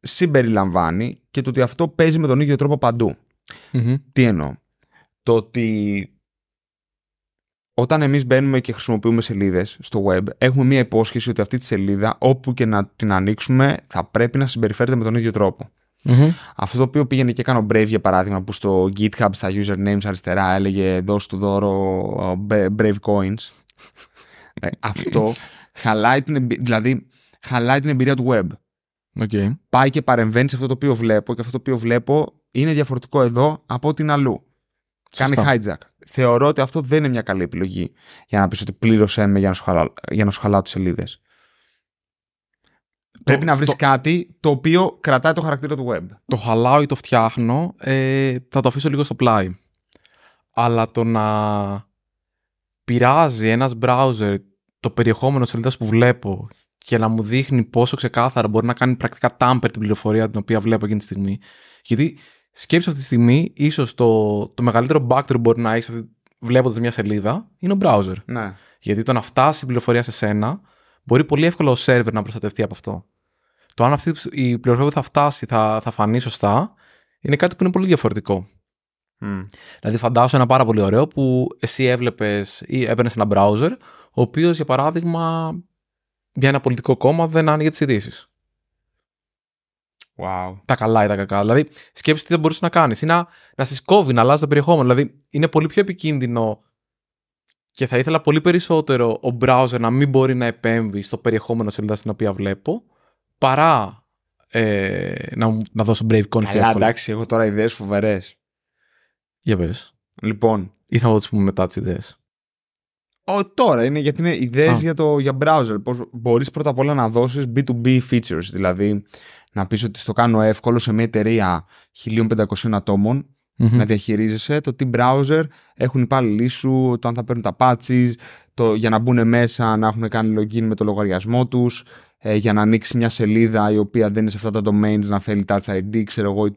συμπεριλαμβάνει και το ότι αυτό παίζει με τον ίδιο τρόπο Τι εννοώ. Το ότι όταν εμείς μπαίνουμε και χρησιμοποιούμε σελίδες στο web έχουμε μία υπόσχεση ότι αυτή τη σελίδα όπου και να την ανοίξουμε θα πρέπει να συμπεριφέρεται με τον ίδιο Αυτό το οποίο πήγαινε και έκανε Brave για παράδειγμα που στο GitHub στα usernames αριστερά έλεγε δώσ' του δώρο Brave Coins ε, αυτό χαλάει την, δηλαδή, χαλάει την εμπειρία του web. Okay. Πάει και παρεμβαίνει σε αυτό το οποίο βλέπω και αυτό το οποίο βλέπω είναι διαφορετικό εδώ από ό,τι είναι αλλού. Κάνει hijack. Θεωρώ ότι αυτό δεν είναι μια καλή επιλογή για να πεις ότι πλήρωσέ με για να σου χαλάω, για να Πρέπει να βρεις κάτι το οποίο κρατάει το χαρακτήρα του web. Το χαλάω ή το φτιάχνω, ε, θα το αφήσω λίγο στο πλάι. Αλλά το να πειράζει ένας browser το περιεχόμενο σελίδας που βλέπω και να μου δείχνει πόσο ξεκάθαρα μπορεί να κάνει πρακτικά tamper την πληροφορία την οποία βλέπω εκείνη τη στιγμή. Γιατί σκέψη αυτή τη στιγμή, ίσως το, το μεγαλύτερο backdoor που μπορεί να έχεις βλέποντας μια σελίδα είναι ο browser. Ναι. Γιατί το να φτάσει η πληροφορία σε σένα μπορεί πολύ εύκολα ο server να προστατευτεί από αυτό. Το αν αυτή η πληροφορία που θα φτάσει θα, θα φανεί σωστά είναι κάτι που είναι πολύ διαφορετικό. Mm. Δηλαδή, φαντάσου ένα πάρα πολύ ωραίο που εσύ έβλεπες ή έπαιρνε ένα browser, ο οποίος, για παράδειγμα, για ένα πολιτικό κόμμα δεν άνοιγε τις ειδήσεις. Wow. Τα καλά ή τα κακά. Δηλαδή, σκέψει τι δεν μπορούσες να κάνεις. Ή να, να κόβει, να αλλάζει το περιεχόμενο. Δηλαδή, είναι πολύ πιο επικίνδυνο και θα ήθελα πολύ περισσότερο ο browser να μην μπορεί να επέμβει στο περιεχόμενο σελίδα στην οποία βλέπω, παρά ε, να, να δώσω brave content. Καλά, εντάξει, έχω τώρα ιδέες φοβερές. Για Λοιπόν. Ή θα πούμε μετά τις ιδέες. Τώρα είναι γιατί είναι ιδέες για, το, για browser. Πώς μπορείς πρώτα απ' όλα να δώσεις B2B features. Δηλαδή να πεις ότι στο κάνω εύκολο σε μια εταιρεία 1500 ατομων mm να διαχειρίζεσαι το τι browser έχουν υπάλληλοι σου, το αν θα παίρνουν τα patches, το, για να μπουν μέσα να έχουν κάνει login με το λογαριασμό τους, ε, για να ανοίξεις μια σελίδα η οποία δεν είναι σε αυτά τα domains να θέλει touch ID, ξέρω εγώ.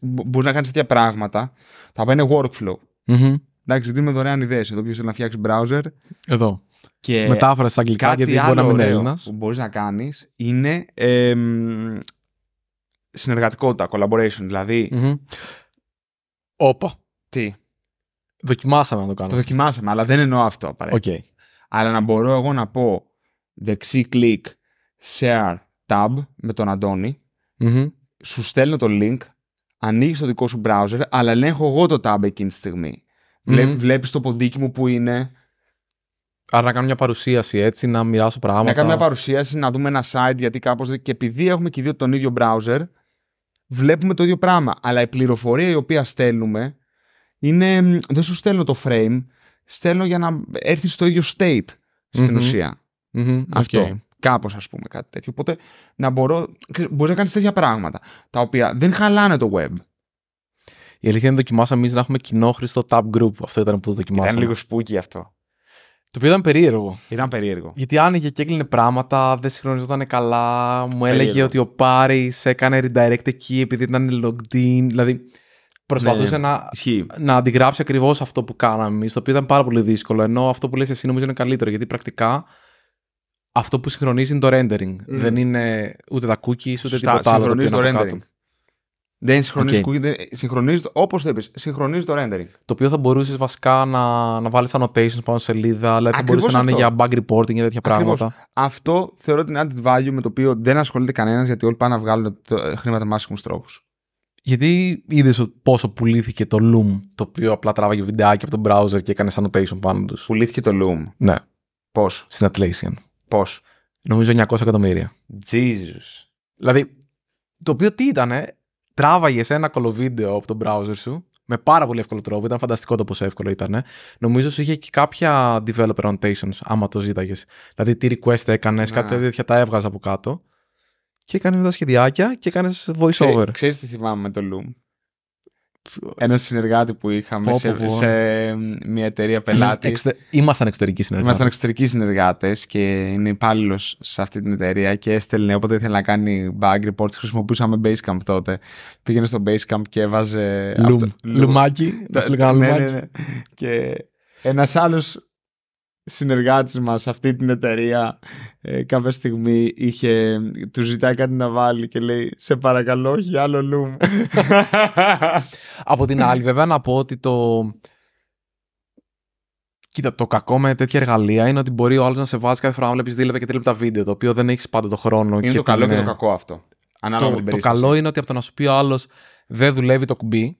Μπορείς να κάνεις τέτοια πράγματα. Τα οποία workflow. Mm-hmm. Εντάξει, δίνουμε δωρεάν ιδέες. Εδώ ποιος θέλει να φτιάξει browser. Εδώ. Και Μετάφραση στα αγγλικά, γιατί μπορεί να μην είναι που μπορείς να κάνεις είναι ε, συνεργατικότητα, collaboration. Δηλαδή. Τι. Δοκιμάσαμε να το κάνουμε. Το δοκιμάσαμε, αλλά δεν εννοώ αυτό απαραίτητα. Okay. Αλλά να μπορώ εγώ να πω δεξί κλικ share tab με τον αντωνη σου στέλνω το link, ανοίγεις το δικό σου browser, αλλά ελέγχω εγώ το tab εκείνη τη στιγμή. Βλέπεις το ποντίκι μου που είναι. Άρα να κάνω μια παρουσίαση έτσι, να μοιράσω πράγματα. Να κάνω μια παρουσίαση, να δούμε ένα site, γιατί κάπως. Και επειδή έχουμε και δύο τον ίδιο browser, βλέπουμε το ίδιο πράγμα. Αλλά η πληροφορία η οποία στέλνουμε είναι. Δεν σου στέλνω το frame, στέλνω για να έρθεις στο ίδιο state στην ουσια Αυτό. Κάπως, ας πούμε, κάτι τέτοιο. Οπότε να μπορώ. Μπορεί να κάνεις τέτοια πράγματα τα οποία δεν χαλάνε το web. Η αλήθεια είναι δοκιμάσαμε εμείς να έχουμε κοινό χρηστό tab group. Αυτό ήταν που δοκιμάσαμε. Ήταν λίγο σπούκι αυτό. Το οποίο ήταν περίεργο. Ήταν περίεργο. Γιατί άνοιγε και έκλεινε πράγματα, δεν συγχρονιζόταν καλά. Μου έλεγε ότι ο Πάρης έκανε redirect εκεί επειδή ήταν logged in. Δηλαδή προσπαθούσε ναι, να, να αντιγράψει ακριβώς αυτό που κάναμε εμείς, το οποίο ήταν πάρα πολύ δύσκολο. Ενώ αυτό που λες εσύ νομίζω είναι καλύτερο γιατί πρακτικά αυτό που συγχρονίζει είναι το rendering. Mm. Δεν είναι ούτε τα cookies ούτε Σωστά, τίποτα άλλο. το, το rendering. Κάτω. Δεν συγχρονίζει το cookies, συγχρονίζει, όπως το είπες, συγχρονίζει το rendering. Το οποίο θα μπορούσες βασικά να, να βάλεις annotations πάνω σελίδα, αλλά θα μπορούσε να είναι για bug reporting και τέτοια πράγματα. Αυτό θεωρώ θεωρώ ότι added value με το οποίο δεν ασχολείται κανένας γιατί όλοι πάνε να βγάλουν το, χρήματα με άσχημου τρόπους. Γιατί είδες πόσο πουλήθηκε το Loom, το οποίο απλά τράβαγε βιντεάκι από τον browser και έκανε annotation πάνω τους. Πουλήθηκε το Loom. Ναι. Πώς. Στην Atlassian. Πώς. Νομίζω 900 εκατομμύρια. Jesus. Δηλαδή, το οποίο τι ήταν, τράβαγε ένα κολοβίντεο από τον browser σου με πάρα πολύ εύκολο τρόπο. Ήταν φανταστικό το πόσο εύκολο ήταν. Νομίζω σου είχε και κάποια developer annotations, άμα το ζήταγες. Δηλαδή, τι request έκανες, ναι. κάτι τέτοια τα έβγαζα από κάτω. Και έκανες τα σχεδιάκια και έκανες voiceover. Ξέρεις τι θυμάμαι με το Loom ένα συνεργάτη που είχαμε Σε, μια εταιρεία πελάτη. Ήμασταν εξωτερικοί συνεργάτες. Ήμασταν εξωτερικοί συνεργάτες και είναι υπάλληλος σε αυτή την εταιρεία και έστελνε όποτε ήθελε να κάνει bug reports. Χρησιμοποιούσαμε Basecamp τότε. Πήγαινε στο Basecamp και έβαζε. Λουμ. Λουμάκι. Ναι, ναι, λουμάκι. Ναι, ναι, και ένας άλλος συνεργάτης μας σε αυτή την εταιρεία ε, κάποια στιγμή είχε, του ζητάει κάτι να βάλει και λέει «Σε παρακαλώ, όχι άλλο λουμ». Από την άλλη βέβαια να πω ότι το... Κοίτα, το κακό με τέτοια εργαλεία είναι ότι μπορεί ο άλλος να σε βάζει κάθε φορά να βλέπεις δίλεπτα και τρίλεπτα βίντεο, το οποίο δεν έχεις πάντα το χρόνο. Είναι και το καλό και το ε, κακό αυτό. Ανάλογα το, την το καλό είναι ότι από το να σου πει ο άλλος δεν δουλεύει το κουμπί.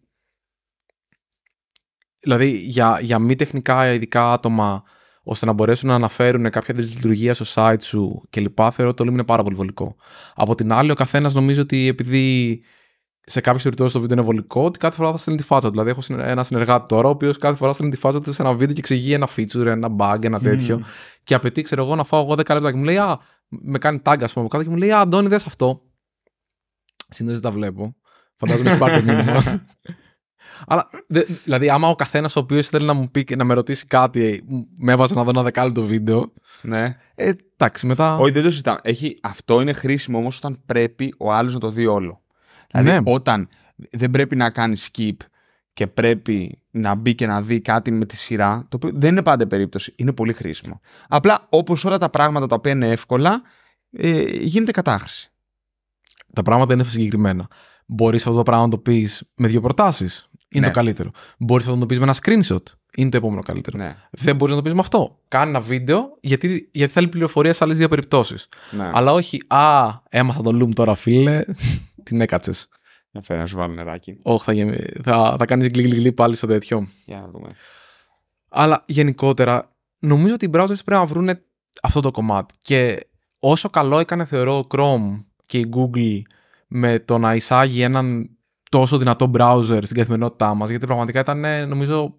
Δηλαδή για, για μη τεχνικά ειδικά άτομα ώστε να μπορέσουν να αναφέρουν κάποια δυσλειτουργία στο site σου κλπ. Θεωρώ ότι το είναι πάρα πολύ βολικό. Από την άλλη, ο καθένας νομίζω ότι επειδή σε κάποιες περιπτώσεις το βίντεο είναι βολικό, ότι κάθε φορά θα στέλνει τη φάτσα του. Δηλαδή, έχω ένα συνεργάτη τώρα, ο οποίος κάθε φορά στέλνει τη φάτσα του σε ένα βίντεο και εξηγεί ένα feature, ένα bug, ένα τέτοιο. Mm. Και απαιτεί, ξέρω εγώ, να φάω εγώ 10 λεπτά. Και μου λέει, Α, με κάνει tag, ας πούμε, από και μου λέει, Α, Αντώνη, δες αυτό. Συνήθως δεν τα βλέπω. Φαντάζομαι ότι υπάρχει μήνυμα. [LAUGHS] Αλλά δε, δηλαδή, άμα ο καθένας ο οποίος θέλει να μου πει και να με ρωτήσει κάτι, με έβαζε να δω ένα δεκάλεπτο βίντεο. Ναι. Ε, εντάξει, μετά. Όχι, δεν το συζητάμε. Έχει, αυτό είναι χρήσιμο όμως όταν πρέπει ο άλλος να το δει όλο. Δηλαδή, ναι. όταν δεν πρέπει να κάνεις skip και πρέπει να μπει και να δει κάτι με τη σειρά, το οποίο δεν είναι πάντα περίπτωση, είναι πολύ χρήσιμο. Απλά όπως όλα τα πράγματα τα οποία είναι εύκολα, ε, γίνεται κατάχρηση. Τα πράγματα είναι συγκεκριμένα. Μπορείς αυτό το πράγμα να το πεις με δύο προτάσεις. Είναι το ναι. καλύτερο. Μπορείς να το πεις με ένα screenshot. Είναι το επόμενο καλύτερο. Ναι. Δεν μπορείς να το πεις με αυτό. Κάνει ένα βίντεο γιατί, γιατί θέλει πληροφορία σε άλλες δύο περιπτώσεις. Ναι. Αλλά όχι, Α, έμαθα το Loom τώρα, φίλε. [LAUGHS] την έκατσες. Να φέρει να σου βάλω νεράκι. Όχι, θα, θα, θα κάνεις γκλιγκλιγκλι πάλι στο τέτοιο. Για να δούμε. Αλλά γενικότερα, νομίζω ότι οι browsers πρέπει να βρουν αυτό το κομμάτι. Και όσο καλό έκανε, θεωρώ, Chrome και η Google με το να εισάγει έναν τόσο δυνατό browser στην καθημερινότητά μας, γιατί πραγματικά ήταν, ε, νομίζω,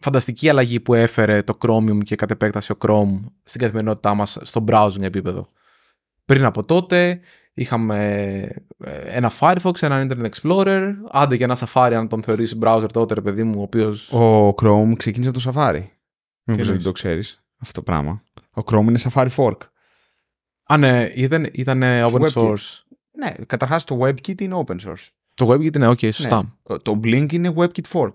φανταστική αλλαγή που έφερε το Chromium και κατ' επέκταση ο Chrome στην καθημερινότητά μας στο browsing επίπεδο. Πριν από τότε είχαμε ε, ένα Firefox, ένα Internet Explorer, άντε και ένα Safari αν τον θεωρείς browser τότε, ρε παιδί μου, ο οποίος... Ο Chrome ξεκίνησε από το Safari. Μήπω δεν το ξέρεις, αυτό το πράγμα. Ο Chrome είναι Safari Fork. Α, ναι, ήταν, ήταν open source. Ναι, καταρχάς το WebKit είναι open source. Το WebKit είναι, OK, ναι. σωστά. Το Blink είναι WebKit fork.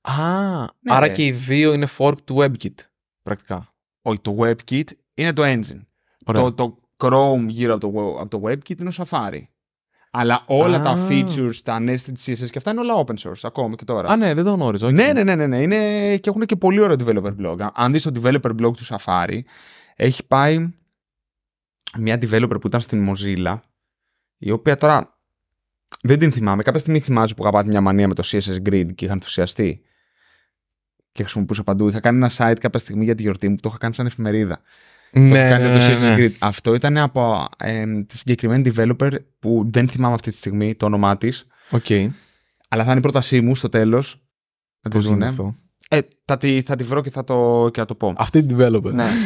Α, ναι, άρα και οι δύο είναι fork του WebKit, πρακτικά. Όχι, το WebKit είναι το engine. Το, το Chrome γύρω από το, το WebKit είναι ο Safari. Αλλά όλα τα features, τα nested CSS και αυτά είναι όλα open source ακόμα και τώρα. Α, ναι, δεν το γνώριζα. Ναι, ναι, ναι, ναι, ναι. Είναι... και έχουν και πολύ ωραίο developer blog. Αν δεις το developer blog του Safari, έχει πάει μια developer που ήταν στην Mozilla, η οποία τώρα δεν την θυμάμαι. Κάποια στιγμή θυμάζω που είχα πάθει μια μανία με το CSS Grid και είχα ενθουσιαστεί. Και χρησιμοποιούσα παντού. Είχα κάνει ένα site κάποια στιγμή για τη γιορτή μου που το είχα κάνει σαν εφημερίδα. Ναι, ναι, το ναι, ναι, το ναι. CSS Grid. Αυτό ήταν από ε, τη συγκεκριμένη developer που δεν θυμάμαι αυτή τη στιγμή το όνομά της. Okay. Αλλά θα είναι η πρότασή μου στο τέλος. Να τη Ε, θα, τη, θα τη βρω και θα το, και θα το πω. Αυτή την developer. Ναι. [LAUGHS]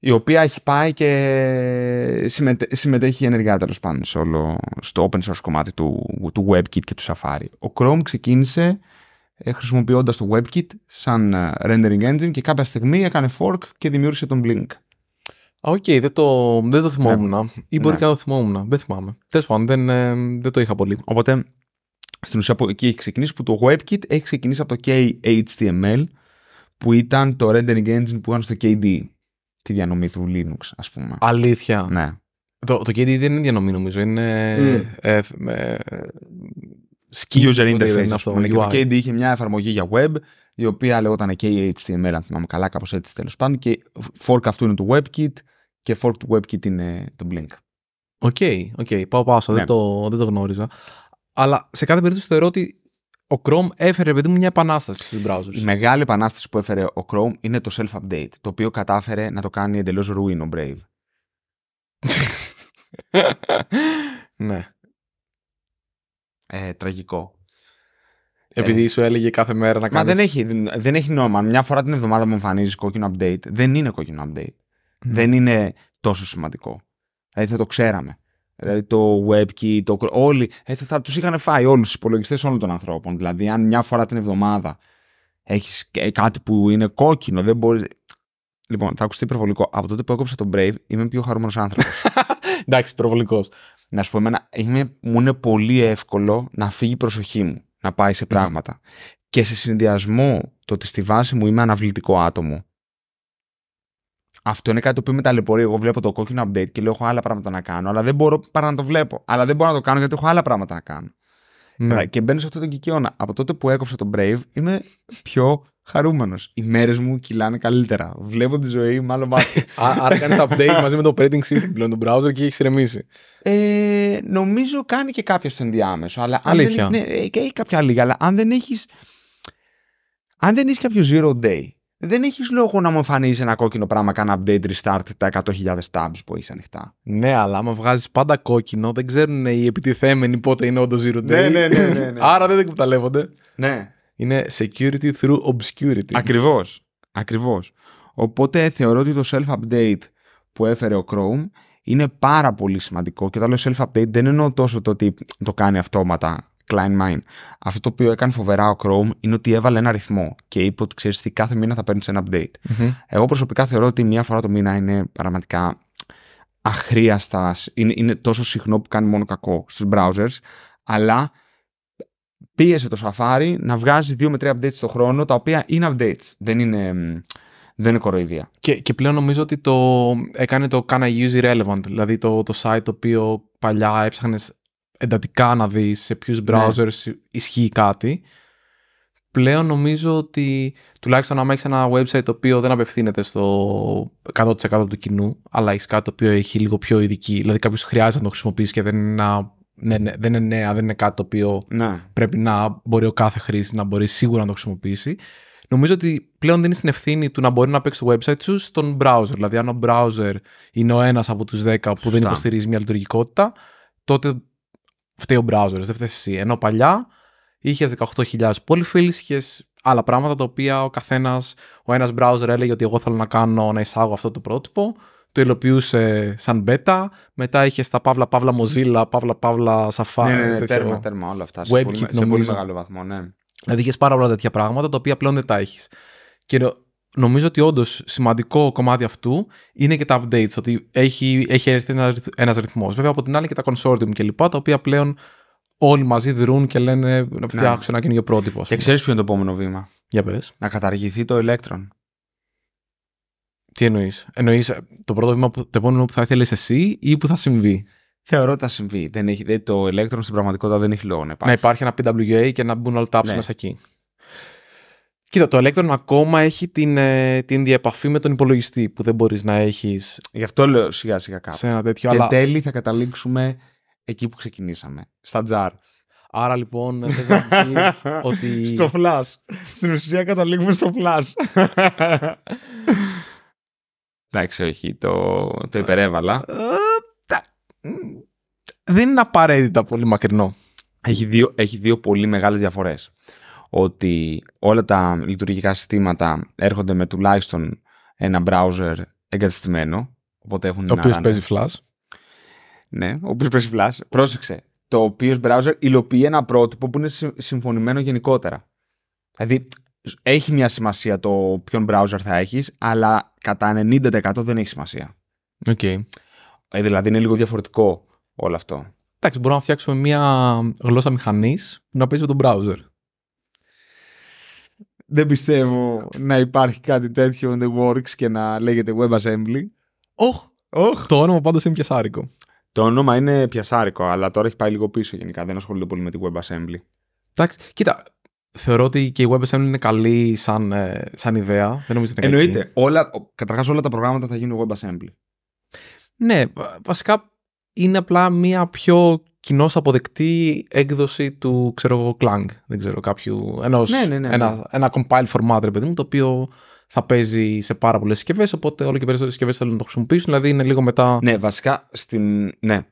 η οποία έχει πάει και συμμετέχει ενεργά τέλος πάντων στο open source κομμάτι του, του WebKit και του Safari. Ο Chrome ξεκίνησε ε, χρησιμοποιώντας το WebKit σαν ε, rendering engine και κάποια στιγμή έκανε fork και δημιούργησε τον Blink. Οκ, okay, δεν το, δεν το θυμόμουν. Ναι. Ή μπορεί ναι. και να το θυμόμουν. Δεν θυμάμαι. Τέλος πάντων, ε, δεν, το είχα πολύ. Οπότε, στην ουσία εκεί έχει ξεκινήσει που το WebKit έχει ξεκινήσει από το KHTML που ήταν το rendering engine που ήταν στο KDE τη διανομή του Linux, ας πούμε. Αλήθεια. Ναι. Το, το KDE δεν είναι διανομή, νομίζω. Είναι. Mm. Ε, ε, user interface. αυτό, πούμε. Το KDE είχε μια εφαρμογή για web, η οποία λεγόταν KHTML, αν θυμάμαι καλά, κάπως έτσι τέλος πάντων. Και fork αυτού είναι το WebKit και fork του WebKit είναι το Blink. Οκ, οκ. Πάω πάω, ναι. δεν, το, δεν το γνώριζα. Αλλά σε κάθε περίπτωση θεωρώ ότι ο Chrome έφερε, παιδί μου, μια επανάσταση στους browsers. Η μεγάλη επανάσταση που έφερε ο Chrome είναι το self-update, το οποίο κατάφερε να το κάνει εντελώς ruin ο Brave. [LAUGHS] ναι. Ε, τραγικό. Επειδή ε, σου έλεγε κάθε μέρα να κάνεις... Μα δεν έχει, δεν, έχει νόημα. Μια φορά την εβδομάδα μου εμφανίζεις κόκκινο update. Δεν είναι κόκκινο update. Δεν είναι τόσο σημαντικό. Δηλαδή θα το ξέραμε. Δηλαδή το WebKit, το... όλοι. Ε, θα του είχαν φάει όλους τους υπολογιστές όλων των ανθρώπων. Δηλαδή, αν μια φορά την εβδομάδα έχεις κάτι που είναι κόκκινο, δεν μπορείς. Λοιπόν, θα ακουστεί υπερβολικό. Από τότε που έκοψα τον Brave, είμαι πιο χαρούμενος άνθρωπος. [LAUGHS] Εντάξει, υπερβολικός. Να σου πω, εμένα, είμαι, μου είναι πολύ εύκολο να φύγει η προσοχή μου, να πάει σε πράγματα. Και σε συνδυασμό το ότι στη βάση μου είμαι αναβλητικό άτομο αυτό είναι κάτι το οποίο με ταλαιπωρεί. Εγώ βλέπω το κόκκινο update και λέω: Έχω άλλα πράγματα να κάνω, αλλά δεν μπορώ παρά να το βλέπω. Αλλά δεν μπορώ να το κάνω γιατί έχω άλλα πράγματα να κάνω. Ναι. Και μπαίνω σε αυτό το κικαιώνα. Από τότε που έκοψα το Brave, είμαι πιο χαρούμενος. Οι μέρες μου κυλάνε καλύτερα. Βλέπω τη ζωή, μάλλον μάθω. [LAUGHS] Άρα κάνεις update μαζί με το operating system πλέον του browser και έχεις ηρεμήσει. Ε, νομίζω κάνει και κάποια στο ενδιάμεσο. Αλλά Αλήθεια. Δεν, ναι, ε, έχει κάποια λίγα, αλλά αν δεν έχεις. Αν δεν έχεις κάποιο zero day δεν έχεις λόγο να μου εμφανίζεις ένα κόκκινο πράγμα, κάνα update restart τα 100.000 tabs που έχει ανοιχτά. Ναι, αλλά άμα βγάζεις πάντα κόκκινο, δεν ξέρουν οι επιτιθέμενοι πότε είναι όντως zero Ναι, ναι, ναι, ναι, Άρα δεν εκμεταλλεύονται. Ναι. Είναι security through obscurity. Ακριβώς. Ακριβώς. Οπότε θεωρώ ότι το self-update που έφερε ο Chrome είναι πάρα πολύ σημαντικό. Και όταν λέω self-update δεν εννοώ τόσο το ότι το κάνει αυτόματα Klein Mine. Αυτό το οποίο έκανε φοβερά ο Chrome είναι ότι έβαλε ένα ρυθμό και είπε ότι ξέρεις τι, κάθε μήνα θα παίρνεις ένα update. Εγώ προσωπικά θεωρώ ότι μία φορά το μήνα είναι πραγματικά αχρίαστα. Είναι, είναι τόσο συχνό που κάνει μόνο κακό στους browsers, αλλά πίεσε το Safari να βγάζει δύο με τρία updates το χρόνο, τα οποία είναι updates, δεν είναι, δεν είναι κοροϊδία. Και, και πλέον νομίζω ότι το έκανε το Can I use irrelevant, δηλαδή το, το site το οποίο παλιά έψαχνες εντατικά να δεις σε ποιους ναι. browsers ναι. ισχύει κάτι. Πλέον νομίζω ότι τουλάχιστον άμα έχεις ένα website το οποίο δεν απευθύνεται στο 100% του κοινού, αλλά έχεις κάτι το οποίο έχει λίγο πιο ειδική, δηλαδή κάποιος χρειάζεται να το χρησιμοποιήσει και δεν είναι, ναι, ναι, δεν νέα, δεν είναι κάτι το οποίο πρέπει να μπορεί ο κάθε χρήστη να μπορεί σίγουρα να το χρησιμοποιήσει. Νομίζω ότι πλέον δεν δίνει την ευθύνη του να μπορεί να παίξει το website σου στον browser. Δηλαδή, αν ο browser είναι ο ένας από τους 10 που δεν υποστηρίζει μια λειτουργικότητα, τότε φταίει ο browser, δεν φταίει εσύ. Ενώ παλιά είχες 18.000 polyfills, είχες άλλα πράγματα τα οποία ο καθένας, ο ένας browser έλεγε ότι εγώ θέλω να κάνω να εισάγω αυτό το πρότυπο. Το υλοποιούσε σαν beta. Μετά είχες τα παύλα, παύλα Mozilla, παύλα, παύλα Safari. Ναι, ναι, ναι τέρμα, τέρμα, όλα αυτά. Webkit, σε πολύ, σε πολύ μεγάλο βαθμό, ναι. Δηλαδή είχες πάρα πολλά τέτοια πράγματα τα οποία πλέον δεν τα έχεις. Και νομίζω ότι όντως σημαντικό κομμάτι αυτού είναι και τα updates, ότι έχει, έχει έρθει ένας ρυθμός. Βέβαια, από την άλλη και τα consortium κλπ. τα οποία πλέον όλοι μαζί δρούν και λένε να ναι. φτιάξω ένα καινούργιο πρότυπο. Και ξέρεις ποιο είναι το επόμενο βήμα. Για πες. Να καταργηθεί το Electron. Τι εννοείς. Εννοείς ε, το πρώτο βήμα, που, το που θα ήθελες εσύ ή που θα συμβεί. Θεωρώ ότι θα συμβεί. Δεν έχει, το Electron στην πραγματικότητα δεν έχει λόγο να υπάρχει. ένα PWA και να μπουν όλα τα ναι. μέσα εκεί. Κοίτα, το Electron ακόμα έχει την, ε, την διαπαφή με τον υπολογιστή που δεν μπορείς να έχεις. Γι' αυτό λέω σιγά σιγά κάπου. Σε ένα τέτοιο. Και αλλά... τέλει θα καταλήξουμε εκεί που ξεκινήσαμε. Στα τζαρ. Άρα λοιπόν θες να πεις [LAUGHS] ότι... Στο flash. Στην ουσία καταλήγουμε στο flash. [LAUGHS] Εντάξει, όχι, το, το υπερέβαλα. Ε, δεν είναι απαραίτητα πολύ μακρινό. Έχει δύο, έχει δύο πολύ μεγάλες διαφορές ότι όλα τα λειτουργικά συστήματα έρχονται με τουλάχιστον ένα browser εγκαταστημένο. Οπότε έχουν το οποίο παίζει Flash. Ναι, ο οποίος παίζει Flash. Πρόσεξε. Το οποίο browser υλοποιεί ένα πρότυπο που είναι συμφωνημένο γενικότερα. Δηλαδή, έχει μια σημασία το ποιον browser θα έχεις, αλλά κατά 90% δεν έχει σημασία. Okay. Ε, δηλαδή, είναι λίγο διαφορετικό όλο αυτό. Εντάξει, μπορούμε να φτιάξουμε μια γλώσσα μηχανής που να παίζει με τον browser. Δεν πιστεύω να υπάρχει κάτι τέτοιο in the works και να λέγεται WebAssembly. Όχ! Oh. Το όνομα πάντως είναι πιασάρικο. Το όνομα είναι πιασάρικο, αλλά τώρα έχει πάει λίγο πίσω γενικά. Δεν ασχολούνται πολύ με τη WebAssembly. Εντάξει, κοίτα, θεωρώ ότι και η WebAssembly είναι καλή σαν, ε, σαν ιδέα. Δεν νομίζω ότι είναι Εννοείται. Όλα, καταρχάς όλα τα προγράμματα θα γίνουν WebAssembly. Ναι, βασικά είναι απλά μια πιο κοινώς αποδεκτή έκδοση του, ξέρω εγώ, Clang. Δεν ξέρω, κάποιου. Ενός, ναι, ναι, ναι, ένα, ένα compile format, ρε παιδί μου, το οποίο θα παίζει σε πάρα πολλές συσκευές. Οπότε όλο και περισσότερες συσκευές θέλουν να το χρησιμοποιήσουν. Δηλαδή είναι λίγο μετά. Ναι, βασικά στην. Ναι.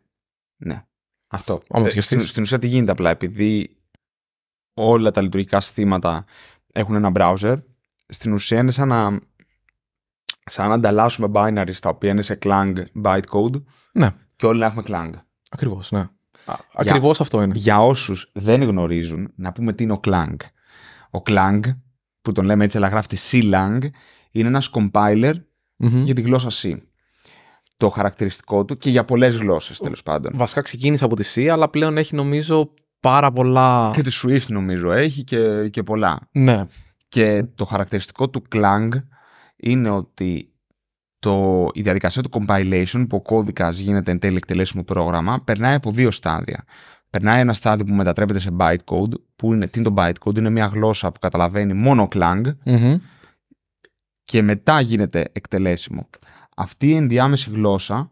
Ναι. Αυτό. Όμως, ε, στην, στην ουσία τι γίνεται απλά. Επειδή όλα τα λειτουργικά συστήματα έχουν ένα browser, στην ουσία είναι σαν να, σαν να ανταλλάσσουμε binary τα οποία είναι σε Clang bytecode ναι. και όλοι να έχουμε Clang. Ακριβώς, ναι. Ακριβώς αυτό είναι. Για όσους δεν γνωρίζουν, να πούμε τι είναι ο Clang. Ο Clang, που τον λέμε έτσι, αλλά γράφεται C-Lang, είναι ένας compiler για τη γλώσσα C. Το χαρακτηριστικό του και για πολλές γλώσσες τέλος πάντων. Βασικά ξεκίνησε από τη C, αλλά πλέον έχει νομίζω πάρα πολλά. Και τη Swift νομίζω έχει και, και πολλά. Ναι. Και το χαρακτηριστικό του Clang είναι ότι το, η διαδικασία του compilation που ο κώδικας γίνεται εν τέλει εκτελέσιμο πρόγραμμα περνάει από δύο στάδια. Περνάει ένα στάδιο που μετατρέπεται σε bytecode, που είναι, τι είναι το bytecode, είναι μια γλώσσα που καταλαβαίνει μόνο Clang και μετά γίνεται εκτελέσιμο. Αυτή η ενδιάμεση γλώσσα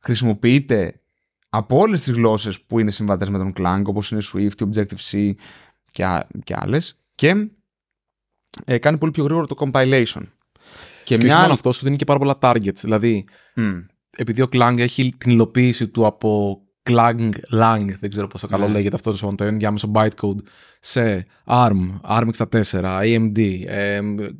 χρησιμοποιείται από όλες τις γλώσσες που είναι συμβατές με τον Clang, όπως είναι Swift, Objective-C και, και άλλες, και ε, κάνει πολύ πιο γρήγορο το compilation. Και, και μια... αυτό σου δίνει και πάρα πολλά targets. Δηλαδή, mm. επειδή ο Clang έχει την υλοποίηση του από Clang Lang, δεν ξέρω πόσο καλό yeah. Ναι. λέγεται αυτό το το ενδιάμεσο bytecode, σε ARM, ARM64, AMD,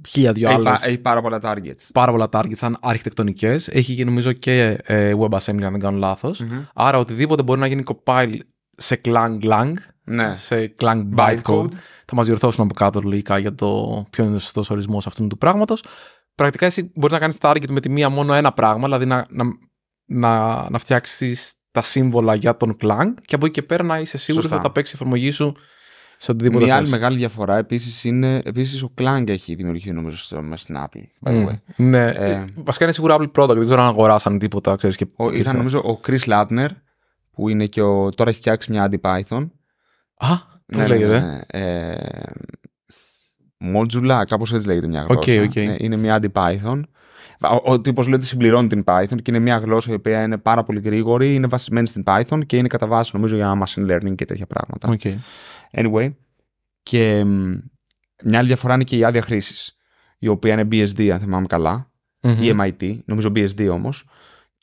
χίλια δυο άλλε. Έχει πάρα πολλά targets. Πάρα πολλά targets σαν αρχιτεκτονικές. Έχει και νομίζω και ε, WebAssembly, αν δεν κάνω λάθος. Άρα οτιδήποτε μπορεί να γίνει compile σε Clang Lang, ναι. σε Clang bytecode. θα μας διορθώσουν από κάτω λογικά για το ποιο είναι ο σωστός ορισμός αυτού του πράγματος πρακτικά εσύ μπορείς να κάνεις target με τη μία μόνο ένα πράγμα, δηλαδή να, να, να, να φτιάξεις τα σύμβολα για τον Clang και από εκεί και πέρα να είσαι σίγουρος ότι θα τα παίξεις η εφαρμογή σου σε οτιδήποτε Μια άλλη μεγάλη διαφορά επίσης είναι. ότι ο Clang έχει δημιουργηθεί νομίζω μέσα στην Apple. By ναι. Ε, ε, Βασικά είναι σίγουρα Apple product. Δεν ξέρω αν αγοράσαν τίποτα. Ξέρεις, και... ο, ήταν νομίζω ο Chris Latner που είναι και ο, τώρα έχει φτιάξει μια anti-Python. Α, πώς ναι, ναι λέγεται. Ναι, ναι. ε, Μότζουλα, κάπως έτσι λέγεται μια γλώσσα. Okay, ναι, Είναι μια αντι-Python. Ο, τύπος λέει ότι συμπληρώνει την Python και είναι μια γλώσσα η οποία είναι πάρα πολύ γρήγορη, είναι βασισμένη στην Python και είναι κατά βάση νομίζω για machine learning και τέτοια πράγματα. Okay. Anyway, και μια άλλη διαφορά είναι και η άδεια χρήσης, η οποία είναι BSD, αν θυμάμαι ή MIT, νομίζω BSD όμως.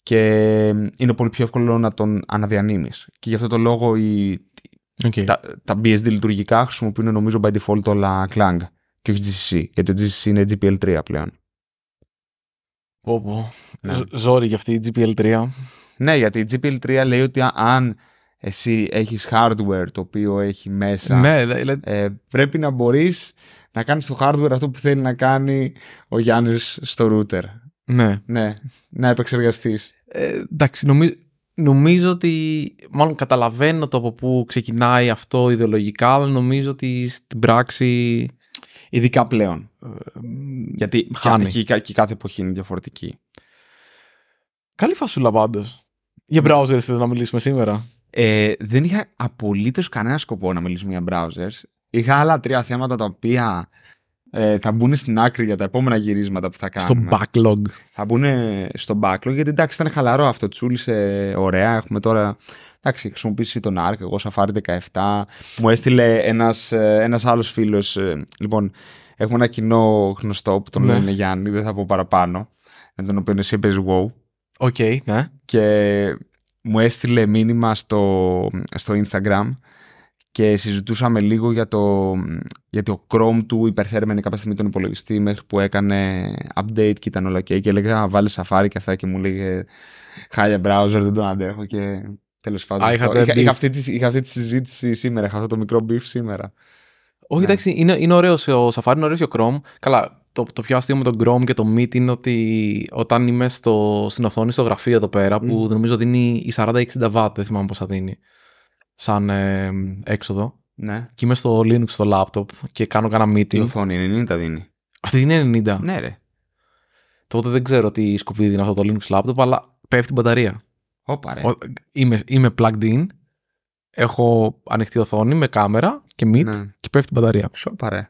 Και είναι πολύ πιο εύκολο να τον αναδιανύμεις. Και γι' αυτό το λόγο η, okay. τα, τα BSD λειτουργικά χρησιμοποιούν νομίζω by default όλα Clang. Και όχι GCC, γιατί το GCC είναι GPL3 πλέον. Πω πω. Ναι. Ζόρι για αυτή η GPL3. Ναι, γιατί η GPL3 λέει ότι αν εσύ έχεις hardware το οποίο έχει μέσα, ναι, ε, πρέπει να μπορείς να κάνεις το hardware αυτό που θέλει να κάνει ο Γιάννης στο router. Ναι. Ναι, να επεξεργαστείς. Ε, εντάξει, νομίζω, νομίζω ότι, μάλλον καταλαβαίνω το από πού ξεκινάει αυτό ιδεολογικά, αλλά νομίζω ότι στην πράξη Ειδικά πλέον. Ε, Γιατί Χάνει. Και, κάθε εποχή είναι διαφορετική. Καλή φασούλα πάντως. Για browser θέλω να μιλήσουμε σήμερα. Ε, δεν είχα απολύτως κανένα σκοπό να μιλήσουμε για browsers. Είχα άλλα τρία θέματα τα οποία ε, θα μπουν στην άκρη για τα επόμενα γυρίσματα που θα κάνουμε. Στο backlog. Θα μπουν στο backlog γιατί εντάξει ήταν χαλαρό αυτό, τσούλησε ωραία. Έχουμε τώρα, εντάξει, χρησιμοποιήσει τον ARC, εγώ Safari 17. Μου έστειλε ένας, ε, ένας άλλος φίλος, ε, λοιπόν, έχουμε ένα κοινό γνωστό που τον ναι. λένε Γιάννη, δεν θα πω παραπάνω, με τον οποίο εσύ παίζει WoW. Οκ, okay, ναι. Και μου έστειλε μήνυμα στο, στο Instagram και συζητούσαμε λίγο για το, γιατί ο Chrome του υπερθέρμενε κάποια στιγμή τον υπολογιστή μέχρι που έκανε update και ήταν όλα και, και έλεγα βάλει Safari και αυτά και μου λέγε χάλια browser δεν τον αντέχω και τέλος πάντων. Είχα, είχα, αυτή τη, αυτή τη συζήτηση σήμερα, είχα αυτό το μικρό beef σήμερα. Όχι, ναι. εντάξει, είναι, είναι ωραίος ο Safari, είναι ωραίος και ο Chrome. Καλά, το, το πιο αστείο με τον Chrome και το Meet είναι ότι όταν είμαι στο, στην οθόνη στο γραφείο εδώ πέρα, mm. που νομίζω δίνει 40-60 W, δεν θυμάμαι πόσα δίνει σαν ε, έξοδο. Ναι. Και είμαι στο Linux στο laptop και κάνω κανένα meeting. Η οθόνη 90 δίνει. Αυτή είναι 90. Ναι, ρε. Τότε δεν ξέρω τι σκουπίδι είναι αυτό το Linux laptop, αλλά πέφτει την μπαταρία. Όπα, ρε. Είμαι, είμαι plugged in, έχω ανοιχτή οθόνη με κάμερα και meet ναι. και πέφτει την μπαταρία. Όπα, ρε.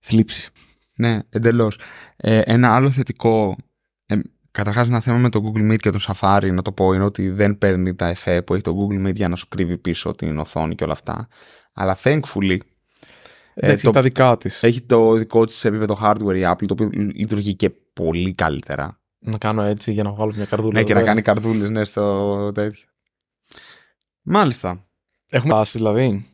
Θλίψη. Ναι, εντελώς. Ε, ένα άλλο θετικό Καταρχάς, ένα θέμα με το Google Meet και το Safari, να το πω, είναι ότι δεν παίρνει τα εφέ που έχει το Google Meet για να σου κρύβει πίσω την οθόνη και όλα αυτά. Αλλά thankfully. Ε, έχει τα δικά της. Έχει το δικό της επίπεδο hardware η Apple, το οποίο λειτουργεί και πολύ καλύτερα. Να κάνω έτσι για να βγάλω μια καρδούλα. Ναι, και να κάνει καρδούλες, ναι, στο τέτοιο. Μάλιστα. Έχουμε πάσει, δηλαδή.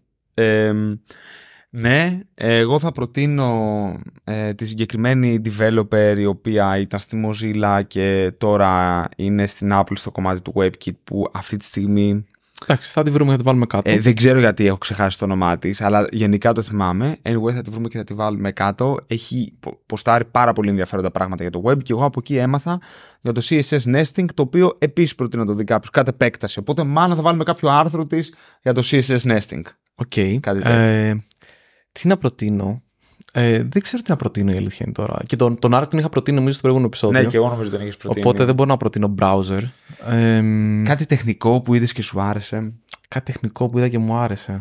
Ναι, εγώ θα προτείνω ε, τη συγκεκριμένη developer η οποία ήταν στη Mozilla και τώρα είναι στην Apple στο κομμάτι του WebKit που αυτή τη στιγμή... Εντάξει, θα τη βρούμε και θα τη βάλουμε κάτω. Ε, δεν ξέρω γιατί έχω ξεχάσει το όνομά της, αλλά γενικά το θυμάμαι. Anyway, θα τη βρούμε και θα τη βάλουμε κάτω. Έχει ποστάρει πάρα πολύ ενδιαφέροντα πράγματα για το web και εγώ από εκεί έμαθα για το CSS nesting, το οποίο επίσης προτείνω να το δει κάποιος κατ' επέκταση. Οπότε, μάλλον θα βάλουμε κάποιο άρθρο της για το CSS nesting. Οκ. Okay. Ε, τι να προτείνω. Ε, δεν ξέρω τι να προτείνω η αλήθεια είναι τώρα. Και τον, τον τον είχα προτείνει νομίζω στο προηγούμενο επεισόδιο. Ναι, και εγώ νομίζω τον έχει προτείνει. Οπότε δεν μπορώ να προτείνω browser. κάτι τεχνικό που είδες και σου άρεσε. Κάτι τεχνικό που είδα και μου άρεσε.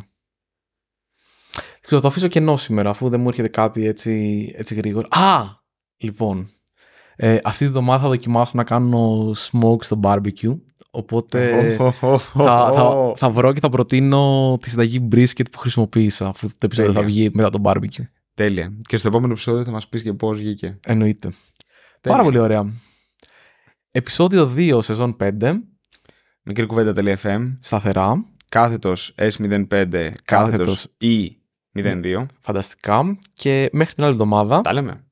Θα το αφήσω κενό σήμερα, αφού δεν μου έρχεται κάτι έτσι, έτσι γρήγορα. Α! Λοιπόν, ε, αυτή τη βδομάδα θα δοκιμάσω να κάνω smoke στο barbecue Οπότε [LAUGHS] θα, θα, θα βρω και θα προτείνω τη συνταγή brisket που χρησιμοποίησα αφού το επεισόδιο θα βγει μετά τον barbecue. Τέλεια. Και στο επόμενο επεισόδιο θα μας πεις και πώς βγήκε. Εννοείται. Τέλεια. Πάρα πολύ ωραία. Επεισόδιο 2, σεζόν 5. Μικρή κουβέντα.fm. Σταθερά. Κάθετος S05, κάθετος E02. Φανταστικά. Και μέχρι την άλλη εβδομάδα. Τα λέμε.